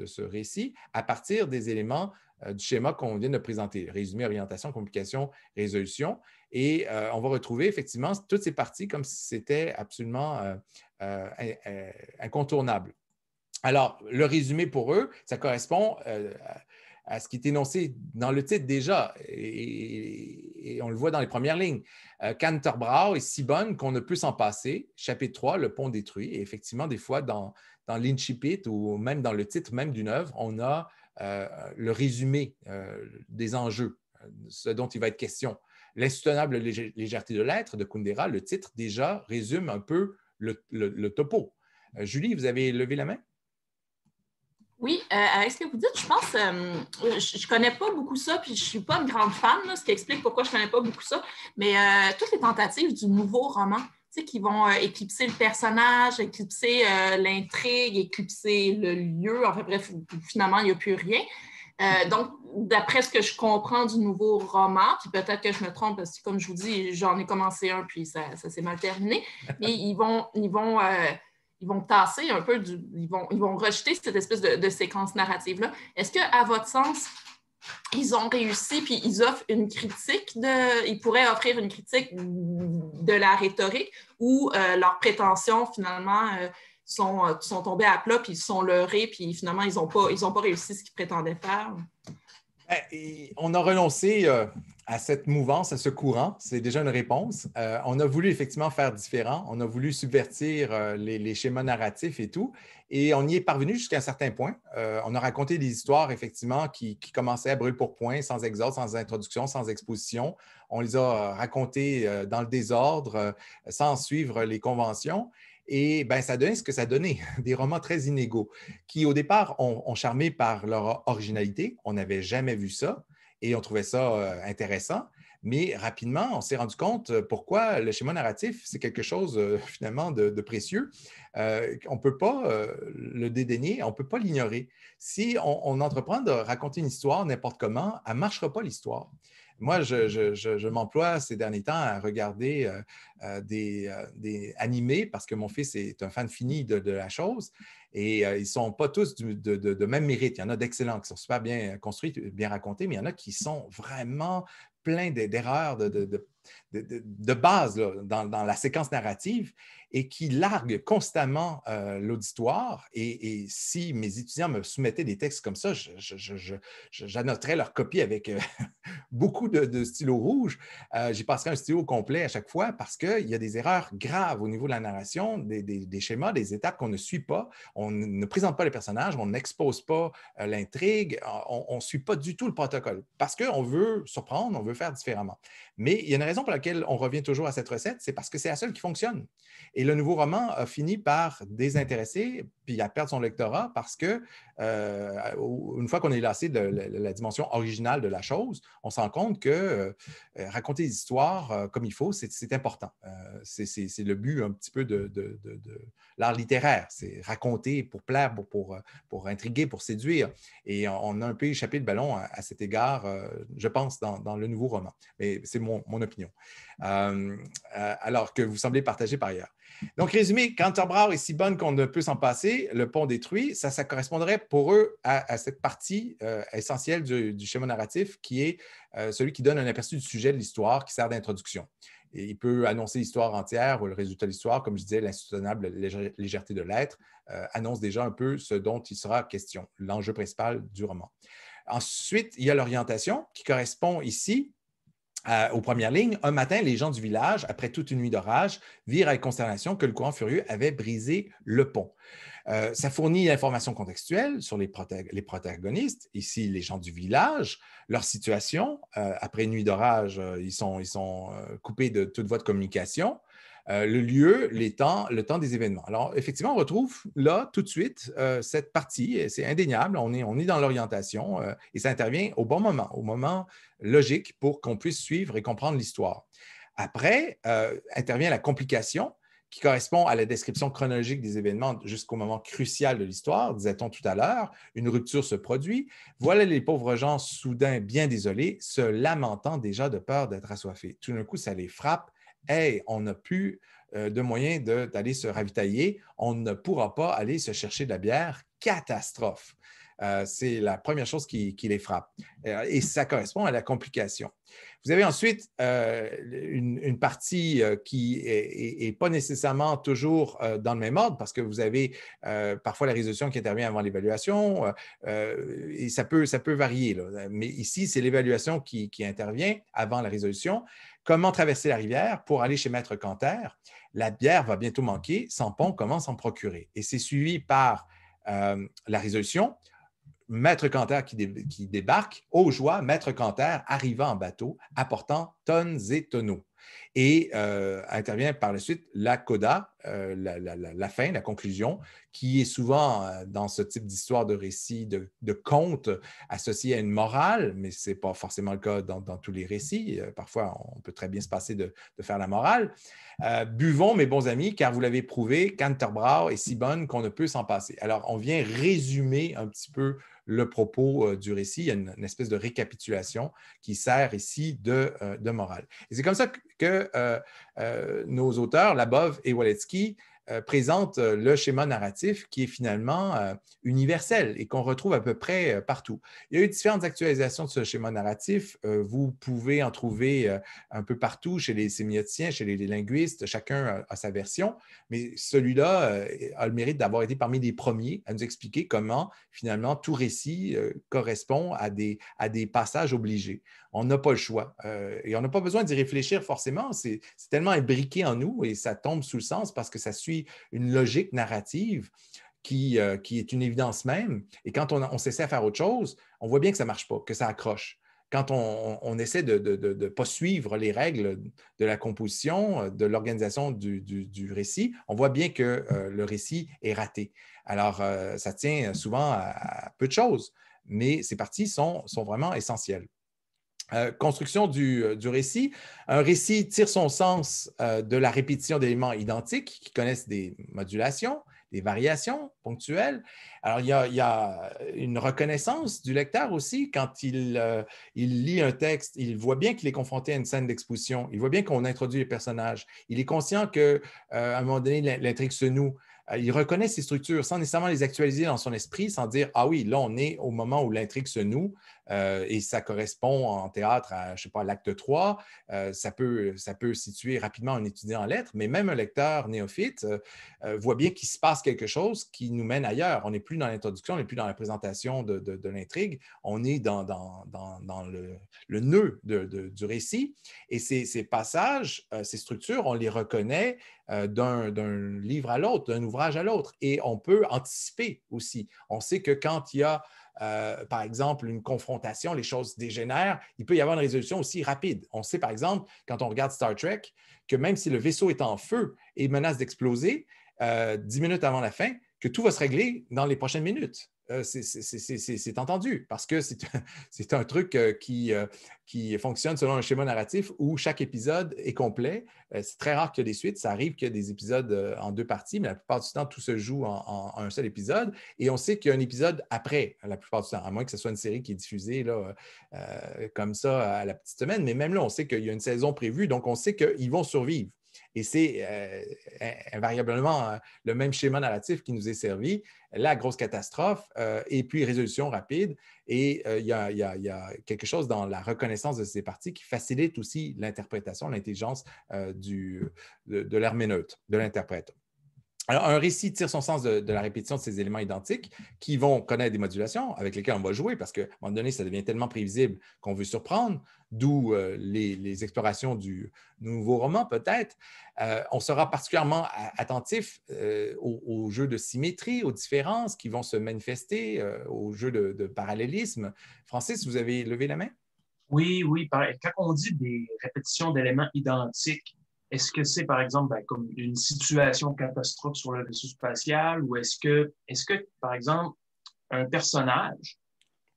ce, récit à partir des éléments euh, du schéma qu'on vient de présenter, résumé, orientation, complication, résolution. Et on va retrouver effectivement toutes ces parties comme si c'était absolument incontournable. Alors, le résumé pour eux, ça correspond à ce qui est énoncé dans le titre déjà, et, on le voit dans les premières lignes. Euh, est si bonne qu'on ne peut s'en passer. Chapitre 3, le pont détruit. Et effectivement, des fois, dans, dans l'incipit ou même dans le titre même d'une œuvre, on a euh, le résumé euh, des enjeux, ce dont il va être question. L'insoutenable légèreté de l'être de Kundera, le titre déjà résume un peu le topo. Euh, Julie, vous avez levé la main? Oui, euh, ce que vous dites, je pense, euh, je, ne connais pas beaucoup ça, puis je ne suis pas une grande fan, ce qui explique pourquoi je ne connais pas beaucoup ça, mais euh, toutes les tentatives du nouveau roman, tu sais, qui vont euh, éclipser le personnage, éclipser l'intrigue, éclipser le lieu, enfin bref, finalement, il n'y a plus rien. donc, d'après ce que je comprends du nouveau roman, puis peut-être que je me trompe parce que, comme je vous dis, j'en ai commencé un, puis ça, ça s'est mal terminé, mais ils vont, ils vont ils vont tasser un peu, ils, vont, rejeter cette espèce de, séquence narrative-là. Est-ce que, votre sens, ils ont réussi, puis ils offrent une critique de, ils pourraient offrir une critique de la rhétorique ou euh, leurs prétentions finalement euh, sont, euh, sont tombées à plat, puis ils sont leurrés, puis finalement ils n'ont pas réussi ce qu'ils prétendaient faire. Eh, on a renoncé euh, à cette mouvance, à ce courant. C'est déjà une réponse. Euh, on a voulu effectivement faire différent. On a voulu subvertir euh, les, schémas narratifs et tout. Et on y est parvenu jusqu'à un certain point. on a raconté des histoires, effectivement, qui, commençaient à brûler pour point, sans exode, sans introduction, sans exposition. On les a racontées dans le désordre, sans suivre les conventions. Et ben, ça donnait ce que ça donnait, des romans très inégaux, qui au départ ont, charmé par leur originalité. On n'avait jamais vu ça et on trouvait ça euh, intéressant. Mais rapidement, on s'est rendu compte euh, pourquoi le schéma narratif, c'est quelque chose euh, finalement de, précieux. on ne peut pas le dédaigner, on ne peut pas l'ignorer. Si on, on, entreprend de raconter une histoire n'importe comment, elle ne marchera pas l'histoire. Moi, je, m'emploie ces derniers temps à regarder euh, euh, euh, des, animés parce que mon fils est un fan fini de, la chose. Et ils ne sont pas tous de, même mérite. Il y en a d'excellents qui sont super bien construits, bien racontés, mais il y en a qui sont vraiment pleins d'erreurs, de, de, base dans, la séquence narrative et qui largue constamment euh, l'auditoire. Et, si mes étudiants me soumettaient des textes comme ça, j'annoterais leur copie avec euh, beaucoup de, de stylos rouges. Euh, j'y passerais un stylo complet à chaque fois parce qu'il y a des erreurs graves au niveau de la narration, des, schémas, des étapes qu'on ne suit pas. On ne présente pas les personnages, on n'expose pas l'intrigue, on ne suit pas du tout le protocole parce qu'on veut surprendre, on veut faire différemment. Mais il y a raison pour laquelle on revient toujours à cette recette, c'est parce que c'est la seule qui fonctionne. Et le nouveau roman a fini par désintéresser, puis à perdre son lectorat parce que, euh, une fois qu'on est lassé de la dimension originale de la chose, on se rend compte que euh, raconter des histoires euh, comme il faut, c'est important. c'est le but un petit peu de, l'art littéraire. C'est raconter pour plaire, pour, pour, intriguer, pour séduire. Et on a un peu échappé le ballon à, cet égard, je pense, dans, dans le nouveau roman. Mais c'est mon, mon opinion. Euh, euh, alors que vous semblez partager par ailleurs. Donc, résumé, quand Braur est si bonne qu'on ne peut s'en passer, le pont détruit, ça, ça correspondrait pour eux à, cette partie euh, essentielle du, schéma narratif qui est celui qui donne un aperçu du sujet de l'histoire qui sert d'introduction. Et il peut annoncer l'histoire entière ou le résultat de l'histoire, comme je disais, l'insoutenable légèreté de l'être annonce déjà un peu ce dont il sera question, l'enjeu principal du roman. Ensuite, il y a l'orientation qui correspond ici au euh, aux premières lignes, un matin, les gens du village, après toute une nuit d'orage, virent avec consternation que le courant furieux avait brisé le pont. Euh, ça fournit l'information contextuelle sur les, protagonistes, ici les gens du village, leur situation. Euh, après une nuit d'orage, ils sont, ils sont coupés de toute voie de communication. Euh, le lieu, les temps, le temps des événements. Alors, effectivement, on retrouve là tout de suite euh, cette partie, c'est indéniable, on est, on est dans l'orientation euh, et ça intervient au bon moment, au moment logique pour qu'on puisse suivre et comprendre l'histoire. Après, intervient la complication qui correspond à la description chronologique des événements jusqu'au moment crucial de l'histoire, disait-on tout à l'heure, une rupture se produit. Voilà les pauvres gens soudain bien désolés, se lamentant déjà de peur d'être assoiffés. Tout d'un coup, ça les frappe hey, on n'a plus euh, de moyens d'aller se ravitailler, on ne pourra pas aller se chercher de la bière. Catastrophe. Euh, c'est la première chose qui, les frappe. Euh, et ça correspond à la complication. Vous avez ensuite une, partie qui n'est pas nécessairement toujours dans le même ordre parce que vous avez parfois la résolution qui intervient avant l'évaluation et ça peut, varier. Mais ici, c'est l'évaluation qui intervient avant la résolution. Comment traverser la rivière pour aller chez Maître Canter? La bière va bientôt manquer, sans pont, comment s'en procurer. Et c'est suivi par euh, la résolution. Maître Canter qui, débarque, au joie, Maître Canter arriva en bateau, apportant tonnes et tonneaux. Et euh, intervient par la suite la coda, euh, la, fin, la conclusion, qui est souvent euh, dans ce type d'histoire de récit, de, de, conte, associée à une morale, mais ce n'est pas forcément le cas dans, tous les récits. parfois, on peut très bien se passer de, faire la morale. buvons, mes bons amis, car vous l'avez prouvé, Canterbrow est si bonne qu'on ne peut s'en passer. Alors, on vient résumer un petit peu le propos euh, du récit. Il y a une, espèce de récapitulation qui sert ici de, euh, de morale. Et c'est comme ça que euh, nos auteurs, Labov et Waletsky, euh, présente euh, le schéma narratif qui est finalement euh, universel et qu'on retrouve à peu près partout. Il y a eu différentes actualisations de ce schéma narratif. vous pouvez en trouver un peu partout chez les sémioticiens, chez les linguistes. Chacun a, sa version, mais celui-là a le mérite d'avoir été parmi les premiers à nous expliquer comment finalement tout récit correspond à des, à des passages obligés on n'a pas le choix. Euh, et on n'a pas besoin d'y réfléchir forcément. C'est tellement imbriqué en nous et ça tombe sous le sens parce que ça suit une logique narrative qui, euh, est une évidence même. Et quand on, s'essaie à faire autre chose, on voit bien que ça ne marche pas, que ça accroche quand on, essaie de ne pas suivre les règles de la composition, euh, de l'organisation du, récit, on voit bien que le récit est raté. Alors, ça tient souvent à, peu de choses, mais ces parties sont vraiment essentielles. Euh, construction euh, du, récit. Un récit tire son sens euh, de la répétition d'éléments identiques qui connaissent des modulations, des variations ponctuelles. Alors, il y a, une reconnaissance du lecteur aussi quand il, il, lit un texte, il voit bien qu'il est confronté à une scène d'exposition, il voit bien qu'on introduit les personnages, il est conscient qu'à un moment donné, l'intrigue se noue. Il reconnaît ces structures sans nécessairement les actualiser dans son esprit, sans dire Ah oui, là, on est au moment où l'intrigue se noue, euh, et ça correspond en théâtre à, je sais pas, l'acte 3. Euh, ça, peut, ça peut situer rapidement un étudiant en lettres, mais même un lecteur néophyte euh, voit bien qu'il se passe quelque chose qui nous mène ailleurs. On n'est plus dans l'introduction, on n'est plus dans la présentation de, de, l'intrigue, on est dans, dans, dans, le, le, nœud du récit. Et ces, ces passages, ces structures, on les reconnaît d'un livre à l'autre, d'un ouvrage à l'autre. Et on peut anticiper aussi. On sait que quand il y a euh, par exemple, une confrontation, les choses dégénèrent, il peut y avoir une résolution aussi rapide. On sait, par exemple, quand on regarde Star Trek, que même si le vaisseau est en feu et menace d'exploser, euh, dix minutes avant la fin, que tout va se régler dans les prochaines minutes. Euh, c'est entendu parce que c'est un truc euh, euh, qui, fonctionne selon un schéma narratif où chaque épisode est complet. C'est très rare qu'il y ait des suites. Ça arrive qu'il y ait des épisodes en deux parties, mais la plupart du temps, tout se joue en, un seul épisode. Et on sait qu'il y a un épisode après, la plupart du temps, à moins que ce soit une série qui est diffusée là, comme ça à la petite semaine. Mais même là, on sait qu'il y a une saison prévue, donc on sait qu'ils vont survivre. Et c'est euh, eh, invariablement euh, le même schéma narratif qui nous est servi, la grosse catastrophe euh, et puis résolution rapide. Et il y, a quelque chose dans la reconnaissance de ces parties qui facilite aussi l'interprétation, l'intelligence de, de l'herméneute, de l'interprète un récit tire son sens de, la répétition de ces éléments identiques qui vont connaître des modulations avec lesquelles on va jouer parce qu'à un moment donné, ça devient tellement prévisible qu'on veut surprendre, d'où euh, les, explorations du nouveau roman peut-être. Euh, on sera particulièrement attentif euh, aux, jeux de symétrie, aux différences qui vont se manifester, aux jeux de, de parallélisme. Francis, vous avez levé la main? Oui, oui. Quand on dit des répétitions d'éléments identiques, est-ce que c'est, par exemple, ben, comme une situation catastrophe sur le vaisseau spatial ou est-ce que, est que, par exemple, un personnage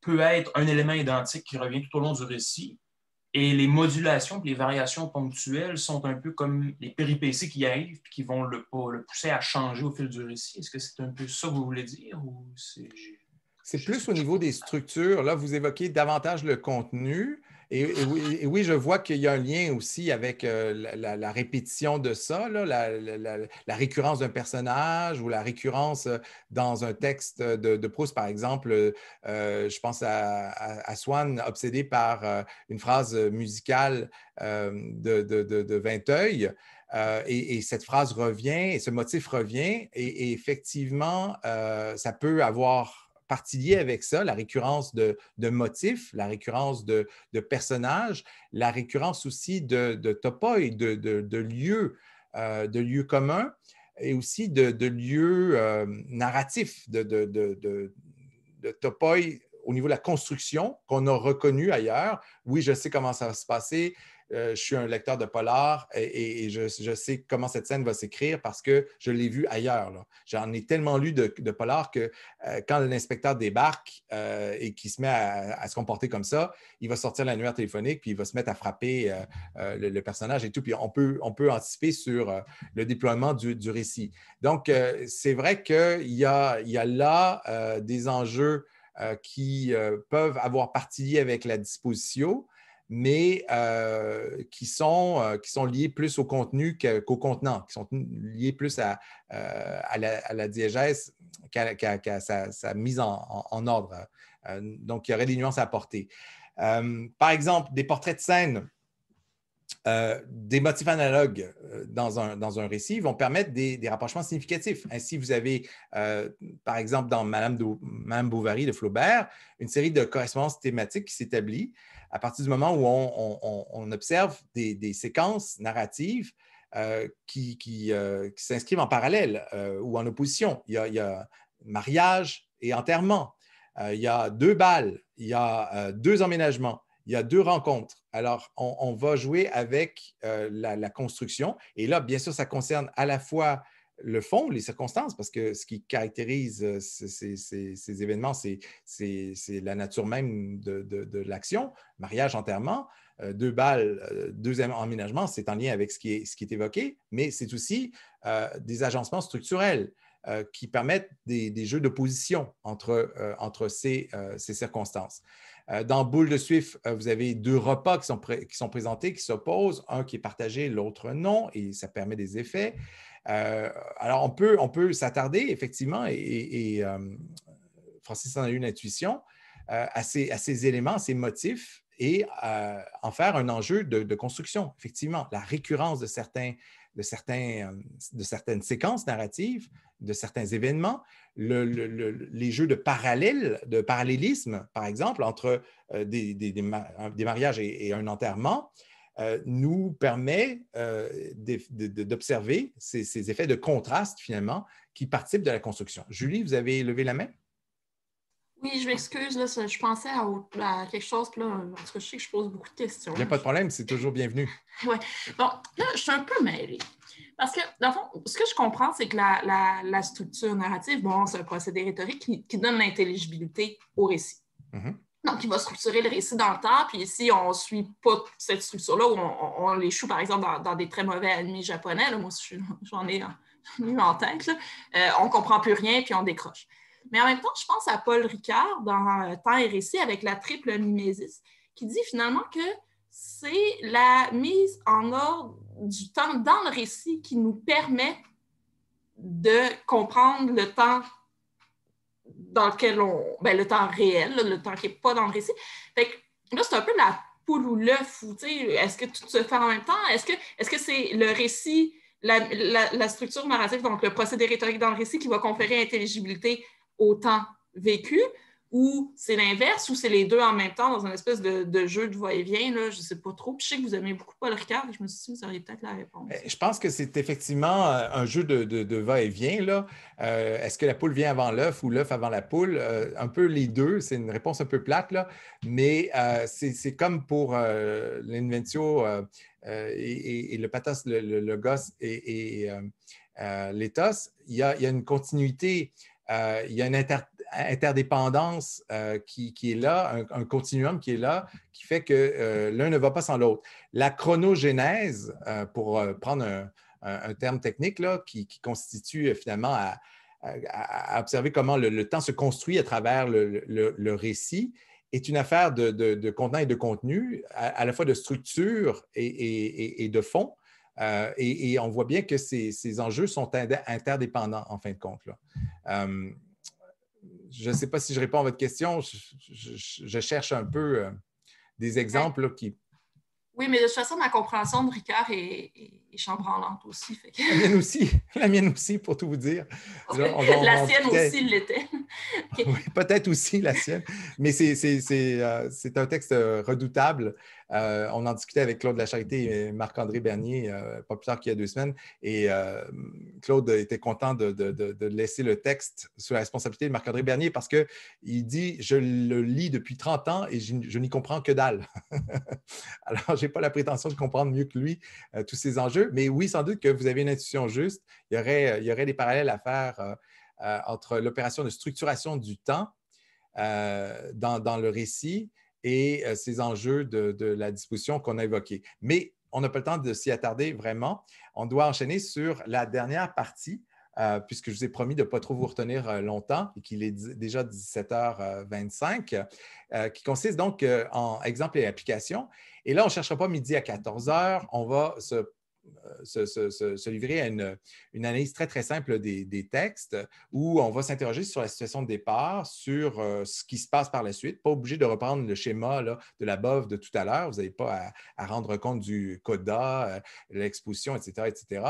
peut être un élément identique qui revient tout au long du récit et les modulations, les variations ponctuelles sont un peu comme les péripéties qui arrivent et qui vont le, pousser à changer au fil du récit. Est-ce que c'est un peu ça que vous voulez dire ou C'est plus au niveau des structures. Là, vous évoquez davantage le contenu. Et, oui, je vois qu'il y a un lien aussi avec euh, la, répétition de ça, la, récurrence d'un personnage ou la récurrence euh, dans un texte de, de Proust, par exemple. Euh, je pense à, Swann obsédé par une phrase musicale de, de, Vinteuil. et, cette phrase revient, ce motif revient, et, effectivement, ça peut avoir Partilier avec ça, la récurrence de, de motifs, la récurrence de, de, personnages, la récurrence aussi de, de topoi, de, de lieux, euh, de lieux communs et aussi de, lieux euh, narratifs, de, de topoi au niveau de la construction qu'on a reconnu ailleurs. Oui, je sais comment ça va se passer. Euh, je suis un lecteur de polar et, je, sais comment cette scène va s'écrire parce que je l'ai vu ailleurs. J'en ai tellement lu de, polar que euh, quand l'inspecteur débarque euh, et qui se met à, se comporter comme ça, il va sortir l'annuaire téléphonique puis il va se mettre à frapper le, personnage et tout. Puis on peut, anticiper sur le déploiement du, récit. Donc, c'est vrai qu'il y a, là des enjeux qui peuvent avoir partie avec la disposition, mais euh, qui, sont, euh, qui sont liés plus au contenu qu'au contenant, qui sont liés plus à, euh, la, diégèse qu'à sa, mise en, ordre. donc, il y aurait des nuances à apporter. par exemple, des portraits de scène euh, des motifs analogues euh, dans un, récit vont permettre des, rapprochements significatifs. Ainsi, vous avez, euh, par exemple, dans Madame, Bovary de Flaubert, une série de correspondances thématiques qui s'établit à partir du moment où on, observe des, séquences narratives qui, s'inscrivent en parallèle ou en opposition. Il y, a, il y a, mariage et enterrement. il y a deux balles, il y a deux emménagements il y a deux rencontres. Alors, on, va jouer avec euh, la, construction. Et là, bien sûr, ça concerne à la fois le fond, les circonstances, parce que ce qui caractérise euh, ces, événements, c'est la nature même de, l'action, mariage, enterrement, euh, deux balles, deuxième emménagement, c'est en lien avec ce qui est évoqué, mais c'est aussi des agencements structurels. Euh, qui permettent des, jeux d'opposition entre, euh, euh, ces, circonstances. dans Boule de Suif, vous avez deux repas qui sont, présentés, qui s'opposent, un qui est partagé, l'autre non, et ça permet des effets. alors, on peut, s'attarder, effectivement, et, Francis en a eu une intuition, à ces, éléments, à ces motifs, et en faire un enjeu de, construction. Effectivement, la récurrence de certaines séquences narratives de certains événements, les jeux de parallèle, de parallélisme, par exemple, entre euh, des, des, mariages et, un enterrement, euh, nous permet euh, d'observer ces, effets de contraste, finalement, qui participent de la construction. Julie, vous avez levé la main? Oui, je m'excuse, je pensais à, quelque chose, là, parce que je sais que je pose beaucoup de questions. Il n'y a pas de problème, c'est toujours bienvenu. Bon, là, je suis un peu mêlée. Parce que, dans le fond, ce que je comprends, c'est que la, structure narrative, bon, c'est un procédé rhétorique qui, donne l'intelligibilité au récit. Mhm. Donc, il va structurer le récit dans le temps, puis si on ne suit pas cette structure-là, ou on, on l'échoue, par exemple, dans, des très mauvais ennemis japonais, là, moi, j'en ai une en tête, euh, on ne comprend plus rien, puis on décroche. Mais en même temps, je pense à Paul Ricard dans euh, Temps et récit avec la triple mimésis, qui dit finalement que c'est la mise en ordre du temps dans le récit qui nous permet de comprendre le temps dans lequel on. Ben, le temps réel, le temps qui n'est pas dans le récit. Fait que, là, c'est un peu la poule ou l'œuf. Est-ce que tout se fait en même temps? Est-ce que c'est le récit, la, la, structure narrative, donc le procédé rhétorique dans le récit qui va conférer intelligibilité au temps vécu? ou c'est l'inverse, ou c'est les deux en même temps dans un espèce de, jeu de va-et-vient. Là, je ne sais pas trop. je sais que vous aimez beaucoup le Ricard, et je me suis dit, vous auriez peut-être la réponse. Ben, je pense que c'est effectivement euh, un jeu de, va-et-vient. Là. Euh, est-ce que la poule vient avant l'œuf ou l'œuf avant la poule? Euh, un peu les deux, c'est une réponse un peu plate, là. mais c'est, comme pour l'inventio et, le patas, le, gosse et, et l'étos, il y, a, une continuité. il y a une inter- interdépendance euh, qui, est là, un, continuum qui est là, qui fait que euh, l'un ne va pas sans l'autre. La chronogénèse, euh, pour prendre un, terme technique, là, qui, constitue finalement à, observer comment le, temps se construit à travers le, récit, est une affaire de, de, contenant et de contenu, à, la fois de structure et, de fond. et, on voit bien que ces, enjeux sont interdépendants, en fin de compte. Là je ne sais pas si je réponds à votre question. Je, cherche un peu euh, des exemples qui. Oui, mais de toute façon, ma compréhension de Ricard est, est chambranlante aussi. La mienne aussi, la mienne aussi, pour tout vous dire. la sienne aussi l'était. oui, peut-être aussi la sienne, mais c'est euh, un texte redoutable euh, on en discutait avec Claude La Charité et Marc-André Bernier, euh, pas plus tard qu'il y a deux semaines, et euh, Claude était content de, laisser le texte sous la responsabilité de Marc-André Bernier parce qu'il dit Je le lis depuis 30 ans et je, n'y comprends que dalle. Alors, je n'ai pas la prétention de comprendre mieux que lui tous ces enjeux, mais oui, sans doute que vous avez une intuition juste. Il y aurait, des parallèles à faire entre l'opération de structuration du temps. dans, le récit et euh, ces enjeux de, la disposition qu'on a évoqués. Mais on n'a pas le temps de s'y attarder vraiment. On doit enchaîner sur la dernière partie, euh, puisque je vous ai promis de ne pas trop vous retenir euh, longtemps et qu'il est déjà 17h25, qui consiste donc en exemples et applications. Et là, on ne cherchera pas midi à 14h, on va se se, livrer à une, analyse très, très simple des, textes où on va s'interroger sur la situation de départ, sur euh, ce qui se passe par la suite. Pas obligé de reprendre le schéma de la BOV de tout à l'heure. Vous n'avez pas à, rendre compte du CODA, euh, l'exposition, etc., etc.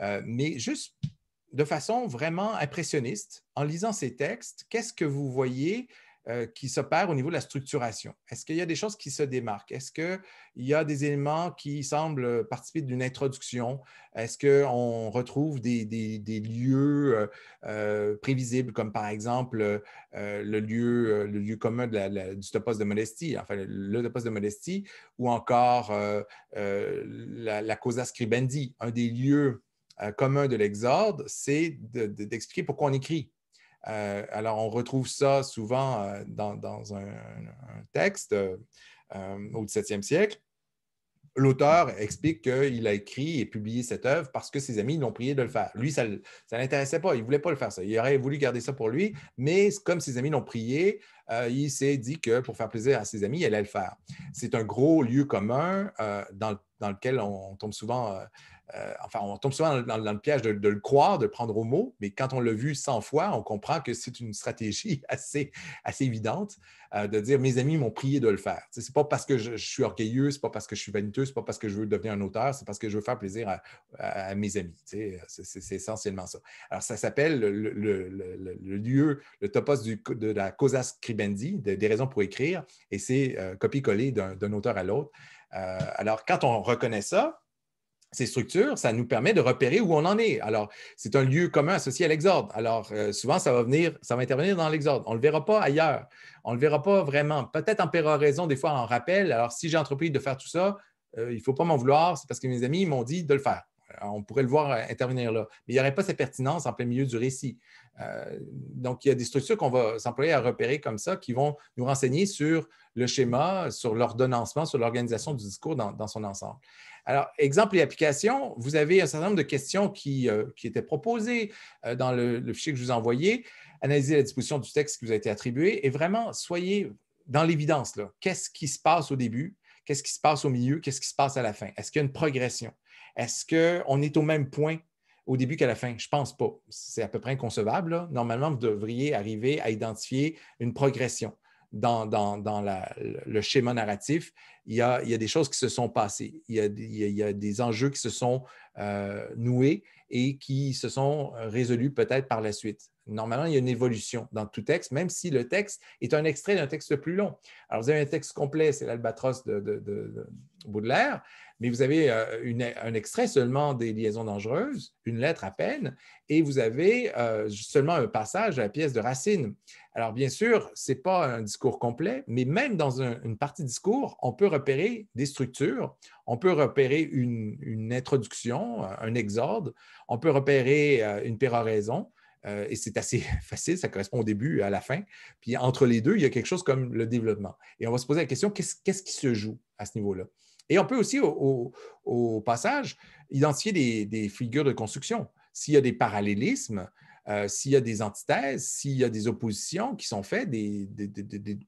Euh, mais juste de façon vraiment impressionniste, en lisant ces textes, qu'est-ce que vous voyez euh, qui s'opèrent au niveau de la structuration. Est-ce qu'il y a des choses qui se démarquent? Est-ce qu'il y a des éléments qui semblent participer d'une introduction? Est-ce qu'on retrouve des, lieux euh, euh, prévisibles, comme par exemple le, lieu, commun du topos de modestie, enfin le, de modestie, ou encore la, causa scribendi, un des lieux communs de l'exorde, c'est d'expliquer pourquoi on écrit, euh, alors, on retrouve ça souvent euh, dans, un, texte euh, au 17e siècle. L'auteur explique qu'il a écrit et publié cette œuvre parce que ses amis l'ont prié de le faire. Lui, ça ne l'intéressait pas, il ne voulait pas le faire, ça. Il aurait voulu garder ça pour lui, mais comme ses amis l'ont prié, il s'est dit que pour faire plaisir à ses amis, il allait le faire. C'est un gros lieu commun dans le dans lequel on, tombe souvent, euh, euh, enfin, on tombe souvent dans, le piège de, le croire, de prendre au mot, mais quand on l'a vu 100 fois, on comprend que c'est une stratégie assez, assez évidente euh, de dire mes amis m'ont prié de le faire. Ce n'est pas parce que je, suis orgueilleux, ce n'est pas parce que je suis vaniteux, ce n'est pas parce que je veux devenir un auteur, c'est parce que je veux faire plaisir à, mes amis. C'est essentiellement ça. Alors, ça s'appelle le, lieu, le topos de la causa scribendi, des raisons pour écrire, et c'est copier-coller d'un auteur à l'autre. Euh, alors, quand on reconnaît ça, ces structures, ça nous permet de repérer où on en est. Alors, c'est un lieu commun associé à l'exorde. Alors, euh, souvent, ça va venir, ça va intervenir dans l'exorde. On ne le verra pas ailleurs. On ne le verra pas vraiment. Peut-être en péroraison, des fois, en rappel. Alors, si j'ai entrepris de faire tout ça, euh, il ne faut pas m'en vouloir. C'est parce que mes amis m'ont dit de le faire. Euh, on pourrait le voir euh, intervenir là. Mais il n'y aurait pas cette pertinence en plein milieu du récit. Euh, donc, il y a des structures qu'on va s'employer à repérer comme ça qui vont nous renseigner sur le schéma, sur l'ordonnancement, sur l'organisation du discours dans, son ensemble. Alors, exemple et application, vous avez un certain nombre de questions qui, étaient proposées dans le, le, fichier que je vous ai envoyé. Analysez la disposition du texte qui vous a été attribué et vraiment, soyez dans l'évidence. Qu'est-ce qui se passe au début? Qu'est-ce qui se passe au milieu? Qu'est-ce qui se passe à la fin? Est-ce qu'il y a une progression? Est-ce qu'on est au même point au début qu'à la fin? Je ne pense pas. C'est à peu près inconcevable. Normalement, vous devriez arriver à identifier une progression dans, le schéma narratif. Il y, a, des choses qui se sont passées. Il y a, des enjeux qui se sont euh, noués et qui se sont résolus peut-être par la suite. Normalement, il y a une évolution dans tout texte, même si le texte est un extrait d'un texte plus long. Alors, vous avez un texte complet, c'est l'Albatros de Baudelaire, mais vous avez euh, un extrait seulement des liaisons dangereuses, une lettre à peine, et vous avez euh, seulement un passage à la pièce de Racine. Alors, bien sûr, ce n'est pas un discours complet, mais même dans une partie discours, on peut repérer des structures, on peut repérer une, introduction, euh, un exorde, on peut repérer une péroraison. et c'est assez facile, ça correspond au début à la fin. Puis entre les deux, il y a quelque chose comme le développement. Et on va se poser la question, qu'est-ce qui se joue à ce niveau-là? Et on peut aussi, au, passage, identifier des, figures de construction. S'il y a des parallélismes, euh, s'il y a des antithèses, s'il y a des oppositions qui sont faites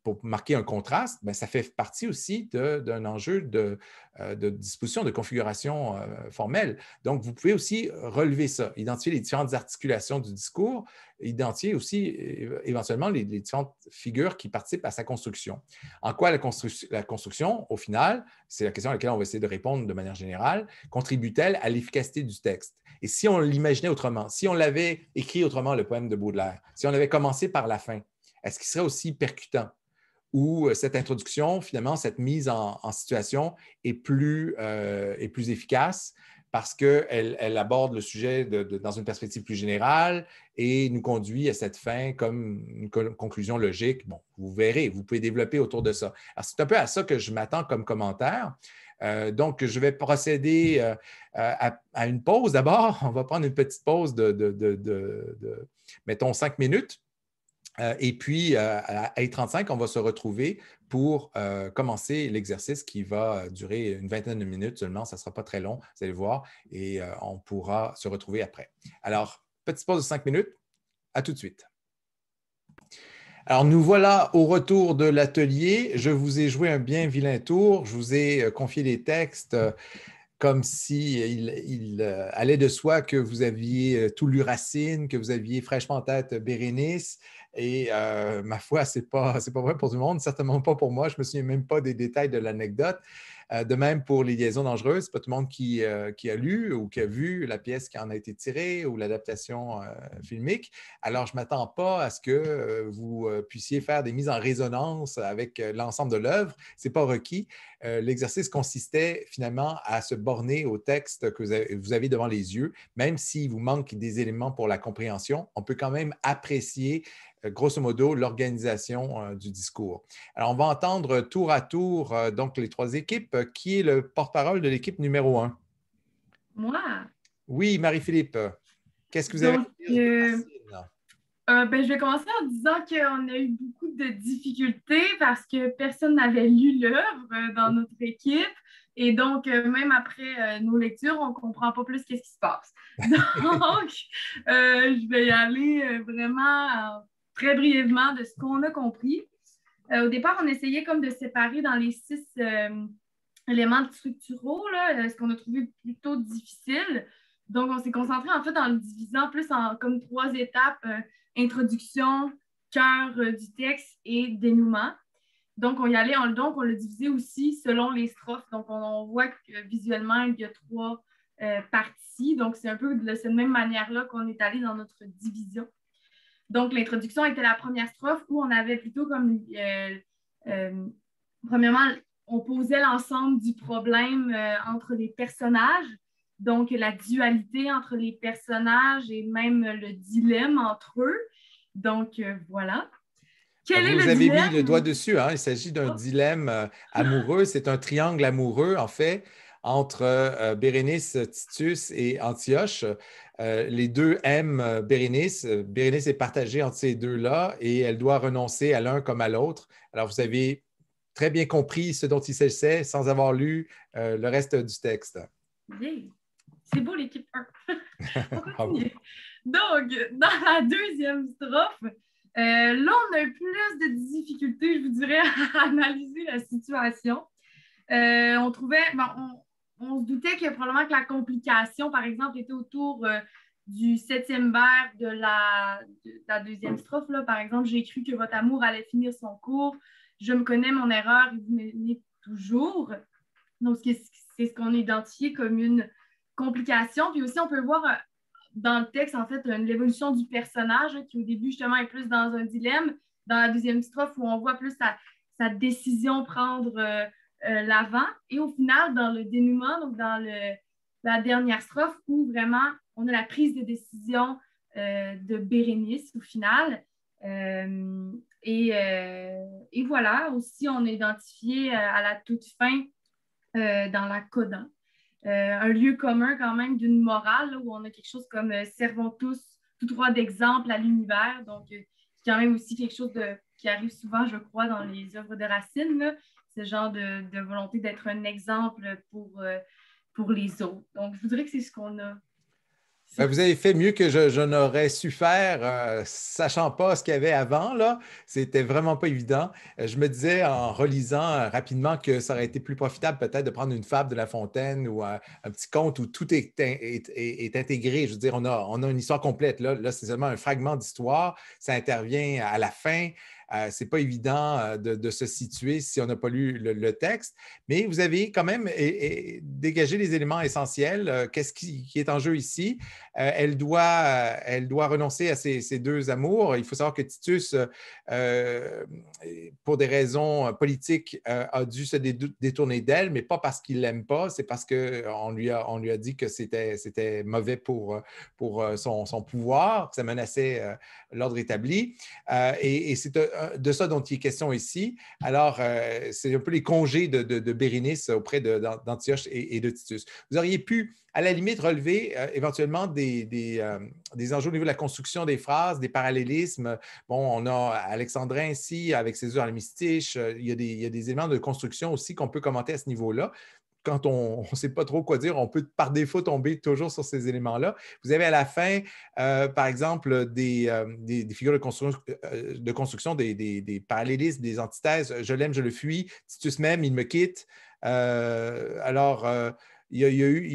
pour marquer un contraste, ben, ça fait partie aussi d'un enjeu euh, de, disposition, de configuration euh, formelle. Donc, vous pouvez aussi relever ça, identifier les différentes articulations du discours identifier aussi éventuellement les, différentes figures qui participent à sa construction. En quoi la, construction, au final, c'est la question à laquelle on va essayer de répondre de manière générale, contribue-t-elle à l'efficacité du texte? Et si on l'imaginait autrement, si on l'avait écrit autrement, le poème de Baudelaire, si on avait commencé par la fin, est-ce qu'il serait aussi percutant? Ou euh, cette introduction, finalement, cette mise en, situation est plus, euh, est plus efficace parce qu'elle aborde le sujet dans une perspective plus générale et nous conduit à cette fin comme une conclusion logique. Bon, vous verrez, vous pouvez développer autour de ça. Alors, c'est un peu à ça que je m'attends comme commentaire. Euh, donc, je vais procéder euh, euh, à, une pause d'abord. On va prendre une petite pause de, de mettons, cinq minutes. Euh, et puis, euh, à 8h35, on va se retrouver pour euh, commencer l'exercice qui va durer une vingtaine de minutes seulement. Ça ne sera pas très long, vous allez voir, et on pourra se retrouver après. Alors, petite pause de cinq minutes. À tout de suite. Alors, nous voilà au retour de l'atelier. Je vous ai joué un bien vilain tour. Je vous ai confié les textes comme si il, allait de soi que vous aviez tout lu Racine, que vous aviez fraîchement en tête Bérénice, et euh, ma foi, ce n'est pas, pas vrai pour tout le monde, certainement pas pour moi. Je ne me souviens même pas des détails de l'anecdote. Euh, de même pour les liaisons dangereuses, pas tout le monde qui, euh, qui, a lu ou qui a vu la pièce qui en a été tirée ou l'adaptation filmique. Alors, je ne m'attends pas à ce que vous puissiez faire des mises en résonance avec l'ensemble de l'œuvre. Ce n'est pas requis. L'exercice consistait finalement à se borner au texte que vous vous avez devant les yeux. Même s'il vous manque des éléments pour la compréhension, on peut quand même apprécier euh, grosso modo, l'organisation euh, du discours. Alors, on va entendre tour à tour, euh, donc, les trois équipes. Qui est le porte-parole de l'équipe numéro un? Moi. Oui, Marie-Philippe. Qu'est-ce que vous avez à dire ben, je vais commencer en disant qu'on a eu beaucoup de difficultés parce que personne n'avait lu l'œuvre dans notre équipe. Et donc, même après nos lectures, on ne comprend pas plus qu'est-ce qui se passe. Donc, je vais y aller vraiment très brièvement de ce qu'on a compris. Euh, au départ, on essayait comme de séparer dans les six euh, éléments structuraux, euh, ce qu'on a trouvé plutôt difficile. Donc, on s'est concentré en fait en le divisant plus en comme trois étapes, introduction, cœur du texte et dénouement. Donc, on y allait, en, donc on le divisait aussi selon les strophes. Donc, on, voit que visuellement, il y a trois parties. Donc, c'est un peu de cette même manière-là qu'on est allé dans notre division. Donc, l'introduction était la première strophe où on avait plutôt comme, euh, euh, premièrement, on posait l'ensemble du problème euh, entre les personnages, donc la dualité entre les personnages et même le dilemme entre eux. Donc, voilà. vous avez mis le doigt dessus. Hein? Il s'agit d'un oh. dilemme amoureux. C'est un triangle amoureux, en fait entre euh, Bérénice, euh, Titus et Antioche. Euh, les deux aiment Bérénice. Bérénice est partagée entre ces deux-là et elle doit renoncer à l'un comme à l'autre. Alors, vous avez très bien compris ce dont il s'agissait sans avoir lu le reste du texte. C'est beau l'équipe 1. Ah Donc, dans la deuxième strophe, là, on a plus de difficultés, je vous dirais, à analyser la situation. on trouvait, ben, on, on se doutait que probablement que la complication, par exemple, était autour euh, du septième vers de la, de, la deuxième strophe. Là. Par exemple, j'ai cru que votre amour allait finir son cours. Je me connais mon erreur, il toujours. Donc, c'est ce qu'on a identifié comme une complication. Puis aussi, on peut voir euh, dans le texte, en fait, l'évolution du personnage, hein, qui au début, justement, est plus dans un dilemme. Dans la deuxième strophe, où on voit plus sa, décision prendre. Euh, euh, l'avant. Et au final, dans le dénouement, donc dans le, la dernière strophe, où vraiment on a la prise de décision euh, de Bérénice au final. Euh, et, et, voilà, aussi, on a identifié à la toute fin dans la Codan, un lieu commun quand même d'une morale où on a quelque chose comme servons tous tout droit d'exemple à l'univers. Donc, c'est quand même aussi quelque chose qui arrive souvent, je crois, dans les œuvres de Racine, là, ce genre de, volonté d'être un exemple pour, euh, les autres. Donc, je voudrais que c'est ce qu'on a. Ben, vous avez fait mieux que je, n'aurais su faire, euh, sachant pas ce qu'il y avait avant. Là, c'était vraiment pas évident. Euh, je me disais en relisant rapidement que ça aurait été plus profitable peut-être de prendre une fable de La Fontaine ou un, petit conte où tout est, intégré. Je veux dire, on a, une histoire complète. Là, là c'est seulement un fragment d'histoire. Ça intervient à la fin. Euh, c'est pas évident euh, de, se situer si on n'a pas lu le, texte, mais vous avez quand même et, dégagé les éléments essentiels. Euh, qu'est-ce qui, est en jeu ici? elle, doit, elle doit renoncer à ses, deux amours. Il faut savoir que Titus, pour des raisons politiques, a dû se détourner d'elle, mais pas parce qu'il l'aime pas, c'est parce qu'on lui, a, on lui a dit que c'était mauvais pour, pour son, pouvoir, que ça menaçait l'ordre établi. et, et c'est de ça dont il est question ici. Alors, euh, c'est un peu les congés de, de, Bérénice auprès d'Antioche et, de Titus. Vous auriez pu, à la limite, relever euh, éventuellement euh, des, enjeux au niveau de la construction des phrases, des parallélismes. Bon, on a Alexandrin ici, avec ses heures à la Il y, a des, il y a des éléments de construction aussi qu'on peut commenter à ce niveau-là quand on ne sait pas trop quoi dire, on peut par défaut tomber toujours sur ces éléments-là. Vous avez à la fin, euh, par exemple, des, euh, figures de, euh, de construction, des, parallélismes, des antithèses. Je l'aime, je le fuis. Titus m'aime, il me quitte. alors, il y, a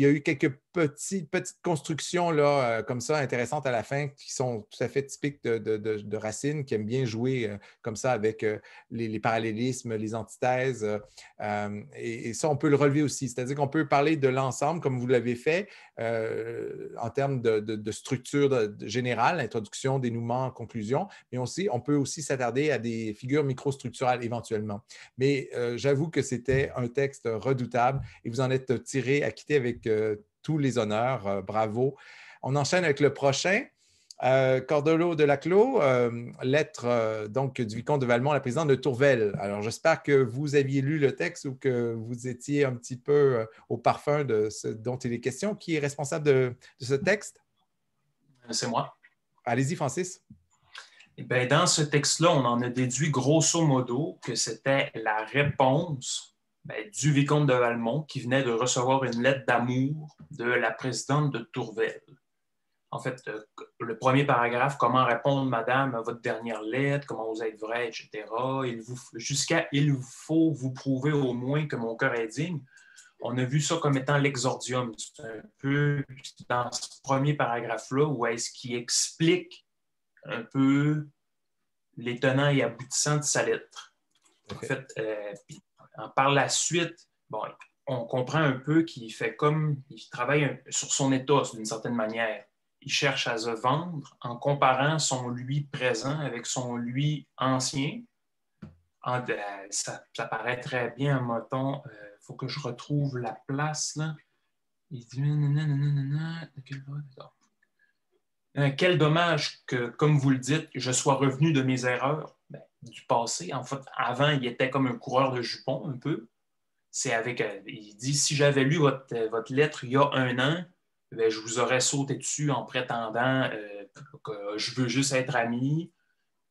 eu quelques petites, constructions là, euh, comme ça, intéressantes à la fin, qui sont tout à fait typiques de, Racine, qui aime bien jouer euh, comme ça avec euh, les, parallélismes, les antithèses. Et, et, ça, on peut le relever aussi. C'est-à-dire qu'on peut parler de l'ensemble, comme vous l'avez fait, en termes de, structure générale, introduction, dénouement, conclusion, mais aussi, on peut aussi s'attarder à des figures microstructurales éventuellement. Mais j'avoue que c'était un texte redoutable et vous en êtes tiré à quitter avec tous les honneurs. Euh, bravo. On enchaîne avec le prochain. Euh, Cordolo de de Laclos, euh, lettre donc du vicomte de Valmont à la présidente de Tourvel. Alors, j'espère que vous aviez lu le texte ou que vous étiez un petit peu au parfum de ce dont il est question. Qui est responsable de, de ce texte? C'est moi. Allez-y, Francis. Eh bien, dans ce texte-là, on en a déduit grosso modo que c'était la réponse ben, du vicomte de Valmont qui venait de recevoir une lettre d'amour de la présidente de Tourvel. En fait, euh, le premier paragraphe, comment répondre, madame, à votre dernière lettre, comment vous êtes vrai, etc. Il vous, jusqu'à il faut vous prouver au moins que mon cœur est digne. On a vu ça comme étant l'exordium. C'est un peu dans ce premier paragraphe-là où est-ce qu'il explique un peu les tenants et aboutissants de sa lettre. En fait, euh, Hein, par la suite, on comprend un peu qu'il fait comme, il travaille sur son état d'une certaine manière. Il cherche à se vendre en comparant son lui présent avec son lui ancien. Ah, ben, ça, paraît très bien, mettons, il euh, faut que je retrouve la place. Il dit, euh, quel dommage que, comme vous le dites, je sois revenu de mes erreurs du passé. En fait, avant, il était comme un coureur de jupons, un peu. C'est avec. Euh, il dit si j'avais lu euh, votre, lettre il y a un an, ben, je vous aurais sauté dessus en prétendant euh, que je veux juste être ami.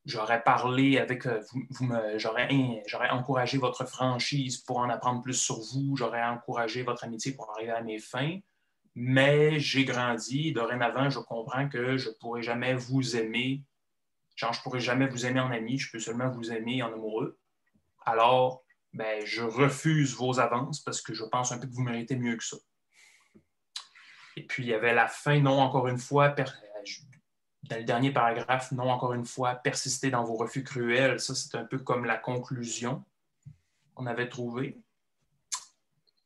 J'aurais parlé avec vous, vous j'aurais, j'aurais encouragé votre franchise pour en apprendre plus sur vous. J'aurais encouragé votre amitié pour arriver à mes fins mais j'ai grandi. Dorénavant, je comprends que je ne pourrai jamais vous aimer Genre, je ne pourrais jamais vous aimer en ami, je peux seulement vous aimer en amoureux. Alors, ben, je refuse vos avances parce que je pense un peu que vous méritez mieux que ça. Et puis, il y avait la fin, non, encore une fois, dans le dernier paragraphe, non, encore une fois, persister dans vos refus cruels. Ça, c'est un peu comme la conclusion qu'on avait trouvée.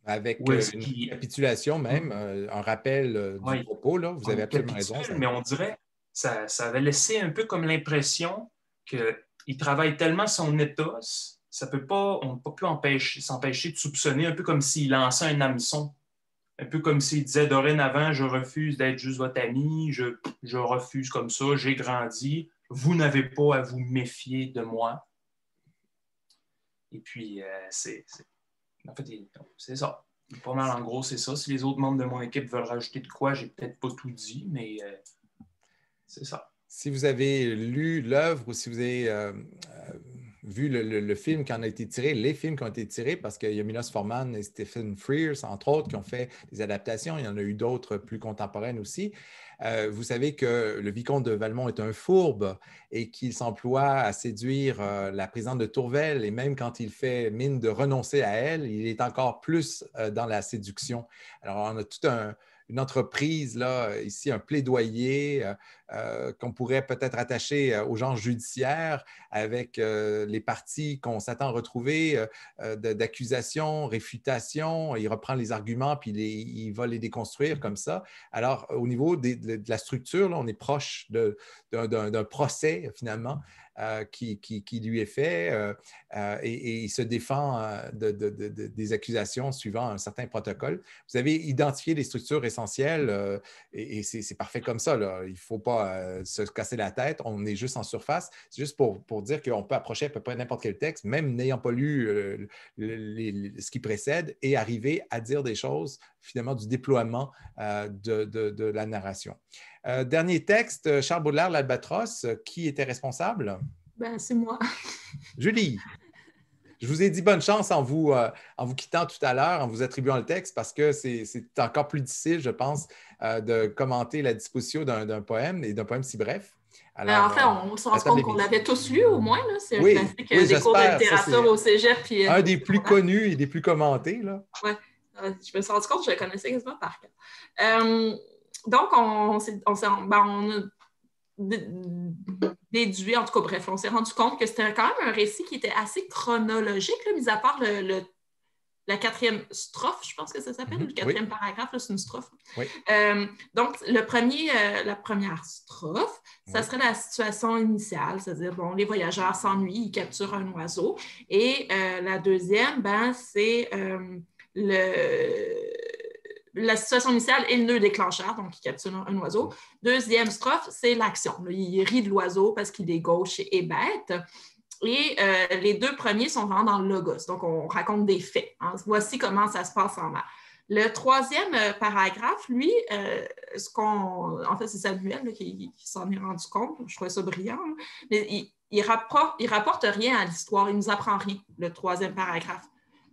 Avec euh, une capitulation même, mm. euh, un rappel euh, du propos, là, vous avez absolument raison. Mais on dirait, ça, avait laissé un peu comme l'impression qu'il travaille tellement son ethos, ça peut pas, on ne peut plus s'empêcher de soupçonner, un peu comme s'il lançait un hameçon. Un peu comme s'il disait dorénavant, je refuse d'être juste votre ami, je, refuse comme ça, j'ai grandi, vous n'avez pas à vous méfier de moi. Et puis, euh, c'est. En fait, c'est ça. Pas mal, en gros, c'est ça. Si les autres membres de mon équipe veulent rajouter de quoi, j'ai peut-être pas tout dit, mais euh, c'est ça. Si vous avez lu l'œuvre ou si vous avez euh, euh, vu le, film qui en a été tiré, les films qui ont été tirés, parce qu'il y a Milos Forman et Stephen Frears, entre autres, qui ont fait des adaptations. Il y en a eu d'autres plus contemporaines aussi. Euh, vous savez que le vicomte de Valmont est un fourbe et qu'il s'emploie à séduire la présidente de Tourvel. Et même quand il fait mine de renoncer à elle, il est encore plus dans la séduction. Alors, on a toute une entreprise, là, ici, un plaidoyer euh, qu'on pourrait peut-être attacher euh, aux gens judiciaires avec euh, les parties qu'on s'attend à retrouver d'accusations, réfutations. Il reprend les arguments puis il va les déconstruire comme ça. Alors, au niveau de, la structure, on est proche d'un procès finalement. Qui, lui est fait et, il se défend des accusations suivant un certain protocole. Vous avez identifié les structures essentielles et, c'est parfait comme ça. Il ne faut pas euh, se casser la tête, on est juste en surface. C'est juste pour, dire qu'on peut approcher à peu près n'importe quel texte, même n'ayant pas lu euh, ce qui précède, et arriver à dire des choses, finalement, du déploiement euh, de, de, la narration. dernier texte, Charles Baudelaire, l'Albatros, qui était responsable? Ben, c'est moi. Julie. Je vous ai dit bonne chance en vous, euh, en vous quittant tout à l'heure, en vous attribuant le texte, parce que c'est encore plus difficile, je pense, euh, de commenter la disposition d'un poème et d'un poème si bref. Euh, Alors, enfin, on, se rend compte qu'on l'avait tous lu au moins. C'est un classique des cours de littérature au cégep. un des plus connus et des plus commentés. Là. Je me suis rendu compte que je le connaissais quasiment par cœur. donc, on, on, on, ben, on, a déduit, en tout cas, bref, on s'est rendu compte que c'était quand même un récit qui était assez chronologique, mis à part le, la quatrième strophe, je pense que ça s'appelle, mm-hmm. le quatrième paragraphe, c'est une strophe. Euh, donc, le premier, euh, la première strophe, ça serait la situation initiale, c'est-à-dire, bon, les voyageurs s'ennuient, ils capturent un oiseau. Et euh, la deuxième, ben, c'est le la situation initiale est le nœud déclencheur, donc il capture un oiseau. Deuxième strophe, c'est l'action. Il rit de l'oiseau parce qu'il est gauche et bête. Et euh, les deux premiers sont vraiment dans le logos, donc on raconte des faits. Hein. Voici comment ça se passe en mer. Le troisième euh, paragraphe, lui, euh, ce qu'on. En fait, c'est Samuel qui, s'en est rendu compte. Je trouvais ça brillant. Hein. Mais il, il, rapporte, il rapporte rien à l'histoire, il nous apprend rien, le troisième paragraphe.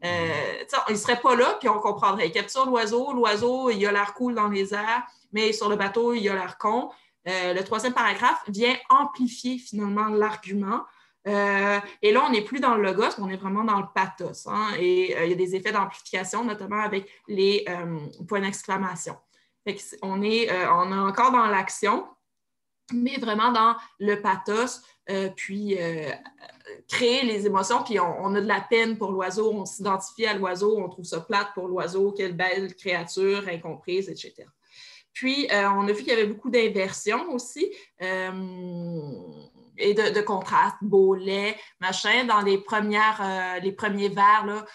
Euh, ils ne serait pas là, puis on comprendrait. Ils l'oiseau, l'oiseau, il a l'air cool dans les airs, mais sur le bateau, il y a l'air con. Euh, le troisième paragraphe vient amplifier finalement l'argument. Euh, et là, on n'est plus dans le logos, on est vraiment dans le pathos. Hein. et il y a des effets d'amplification, notamment avec les points d'exclamation. On, est, on est encore dans l'action, mais vraiment dans le pathos, euh, puis euh, créer les émotions, puis on, a de la peine pour l'oiseau, on s'identifie à l'oiseau, on trouve ça plate pour l'oiseau, quelle belle créature, incomprise, etc. Puis, euh, on a vu qu'il y avait beaucoup d'inversions aussi et de, contrastes, beau, lait, machin. Dans les, premières, les premiers vers, là,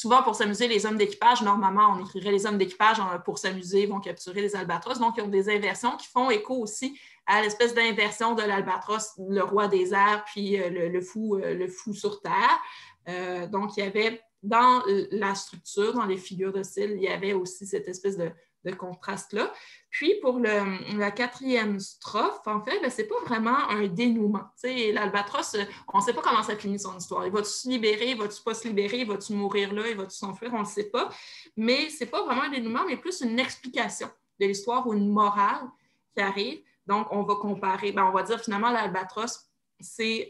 Souvent, pour s'amuser, les hommes d'équipage, normalement, on écrirait les hommes d'équipage euh, pour s'amuser, vont capturer les albatros. Donc, ils ont des inversions qui font écho aussi à l'espèce d'inversion de l'albatros, le roi des airs, puis euh, le, fou, euh, le fou sur terre. donc, il y avait dans la structure, dans les figures de style, il y avait aussi cette espèce de, de contraste-là. Puis pour le, la quatrième strophe, en fait, ben, c'est pas vraiment un dénouement. L'albatros, euh, on sait pas comment ça finit son histoire. Il va-tu se libérer, il va-tu pas se libérer, il va-tu mourir là, il va-tu s'enfuir, on ne sait pas. Mais c'est pas vraiment un dénouement, mais plus une explication de l'histoire ou une morale qui arrive. Donc, on va comparer, ben, on va dire finalement l'albatros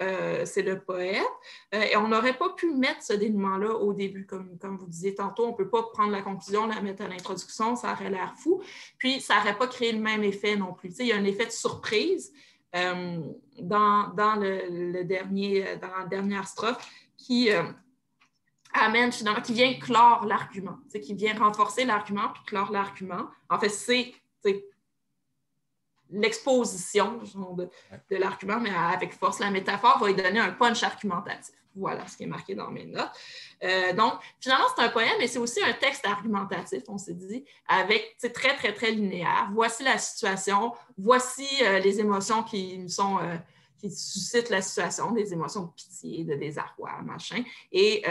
euh, c'est le poète. Euh, et on n'aurait pas pu mettre ce dénouement-là au début, comme, comme vous disiez tantôt. On ne peut pas prendre la conclusion, la mettre à l'introduction, ça aurait l'air fou. Puis, ça n'aurait pas créé le même effet non plus. il y a un effet de surprise euh, dans, le, dernier, dans la dernière strophe qui amène qui vient clore l'argument, qui vient renforcer l'argument puis clore l'argument. En fait, c'est l'exposition de, l'argument, mais avec force. La métaphore va lui donner un punch argumentatif. Voilà ce qui est marqué dans mes notes. Euh, donc, finalement, c'est un poème, mais c'est aussi un texte argumentatif, on s'est dit, avec très, très, très linéaire. Voici la situation, voici euh, les émotions qui sont. Euh, qui suscitent la situation, des émotions de pitié, de désarroi, machin. Et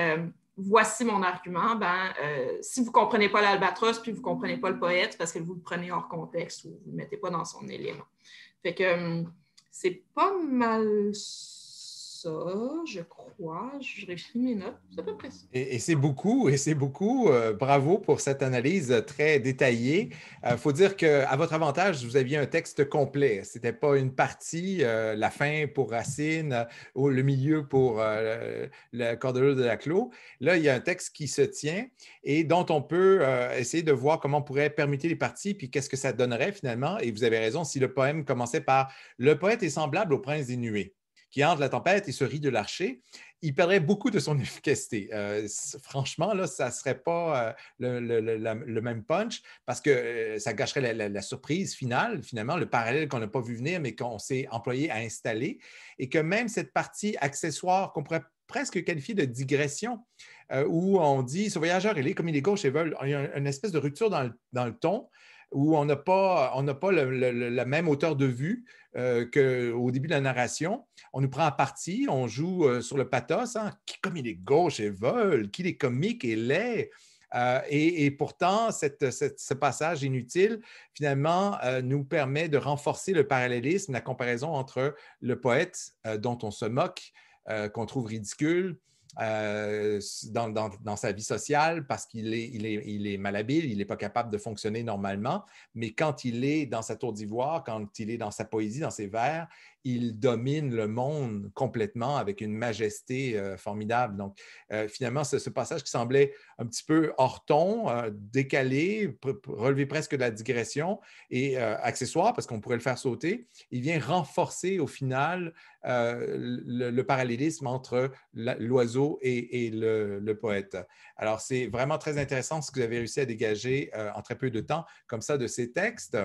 voici mon argument, ben, euh, si vous ne comprenez pas l'albatros, puis vous ne comprenez pas le poète, parce que vous le prenez hors contexte ou vous ne le mettez pas dans son élément. Fait que hum, c'est pas mal je crois. Je réfléchis mes notes, c'est à peu près ça. Et, c'est beaucoup, et c'est beaucoup. Euh, bravo pour cette analyse très détaillée. Il euh, faut dire qu'à votre avantage, vous aviez un texte complet. Ce n'était pas une partie, euh, la fin pour Racine, ou le milieu pour le Cordelier de la Clos. Là, il y a un texte qui se tient et dont on peut essayer de voir comment on pourrait permuter les parties, puis qu'est-ce que ça donnerait finalement. Et vous avez raison, si le poème commençait par Le poète est semblable au prince des nuées qui entre la tempête et se rit de l'archer, il perdrait beaucoup de son efficacité. Euh, franchement, là, ça ne serait pas euh, le, même punch parce que euh, ça gâcherait la, surprise finale, finalement, le parallèle qu'on n'a pas vu venir, mais qu'on s'est employé à installer, et que même cette partie accessoire qu'on pourrait presque qualifier de digression, où on dit, ce voyageur, il est comme il est gauche et il y a une espèce de rupture dans le ton où on n'a pas, la même hauteur de vue euh, qu'au début de la narration. On nous prend à partie, on joue euh, sur le pathos, hein. qui, comme il est gauche et vole. qu'il est comique et laid. Euh, et, pourtant, ce passage inutile, finalement, nous permet de renforcer le parallélisme, la comparaison entre le poète dont on se moque, qu'on trouve ridicule, euh, dans, sa vie sociale parce qu'il est, malhabile, il n'est pas capable de fonctionner normalement. Mais quand il est dans sa tour d'ivoire, quand il est dans sa poésie, dans ses vers, il domine le monde complètement avec une majesté euh, formidable. Donc, euh, finalement, c'est ce passage qui semblait un petit peu hors ton, euh, décalé, relevé presque de la digression et accessoire, parce qu'on pourrait le faire sauter, il vient renforcer au final le, parallélisme entre l'oiseau et, le, le, poète. Alors, c'est vraiment très intéressant ce que vous avez réussi à dégager en très peu de temps, comme ça, de ces textes.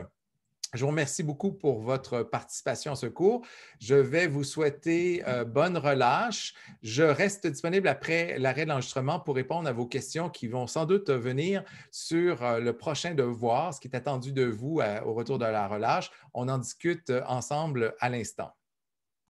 Je vous remercie beaucoup pour votre participation à ce cours. Je vais vous souhaiter euh, bonne relâche. Je reste disponible après l'arrêt de l'enregistrement pour répondre à vos questions qui vont sans doute venir sur euh, le prochain devoir, ce qui est attendu de vous euh, au retour de la relâche. On en discute ensemble à l'instant.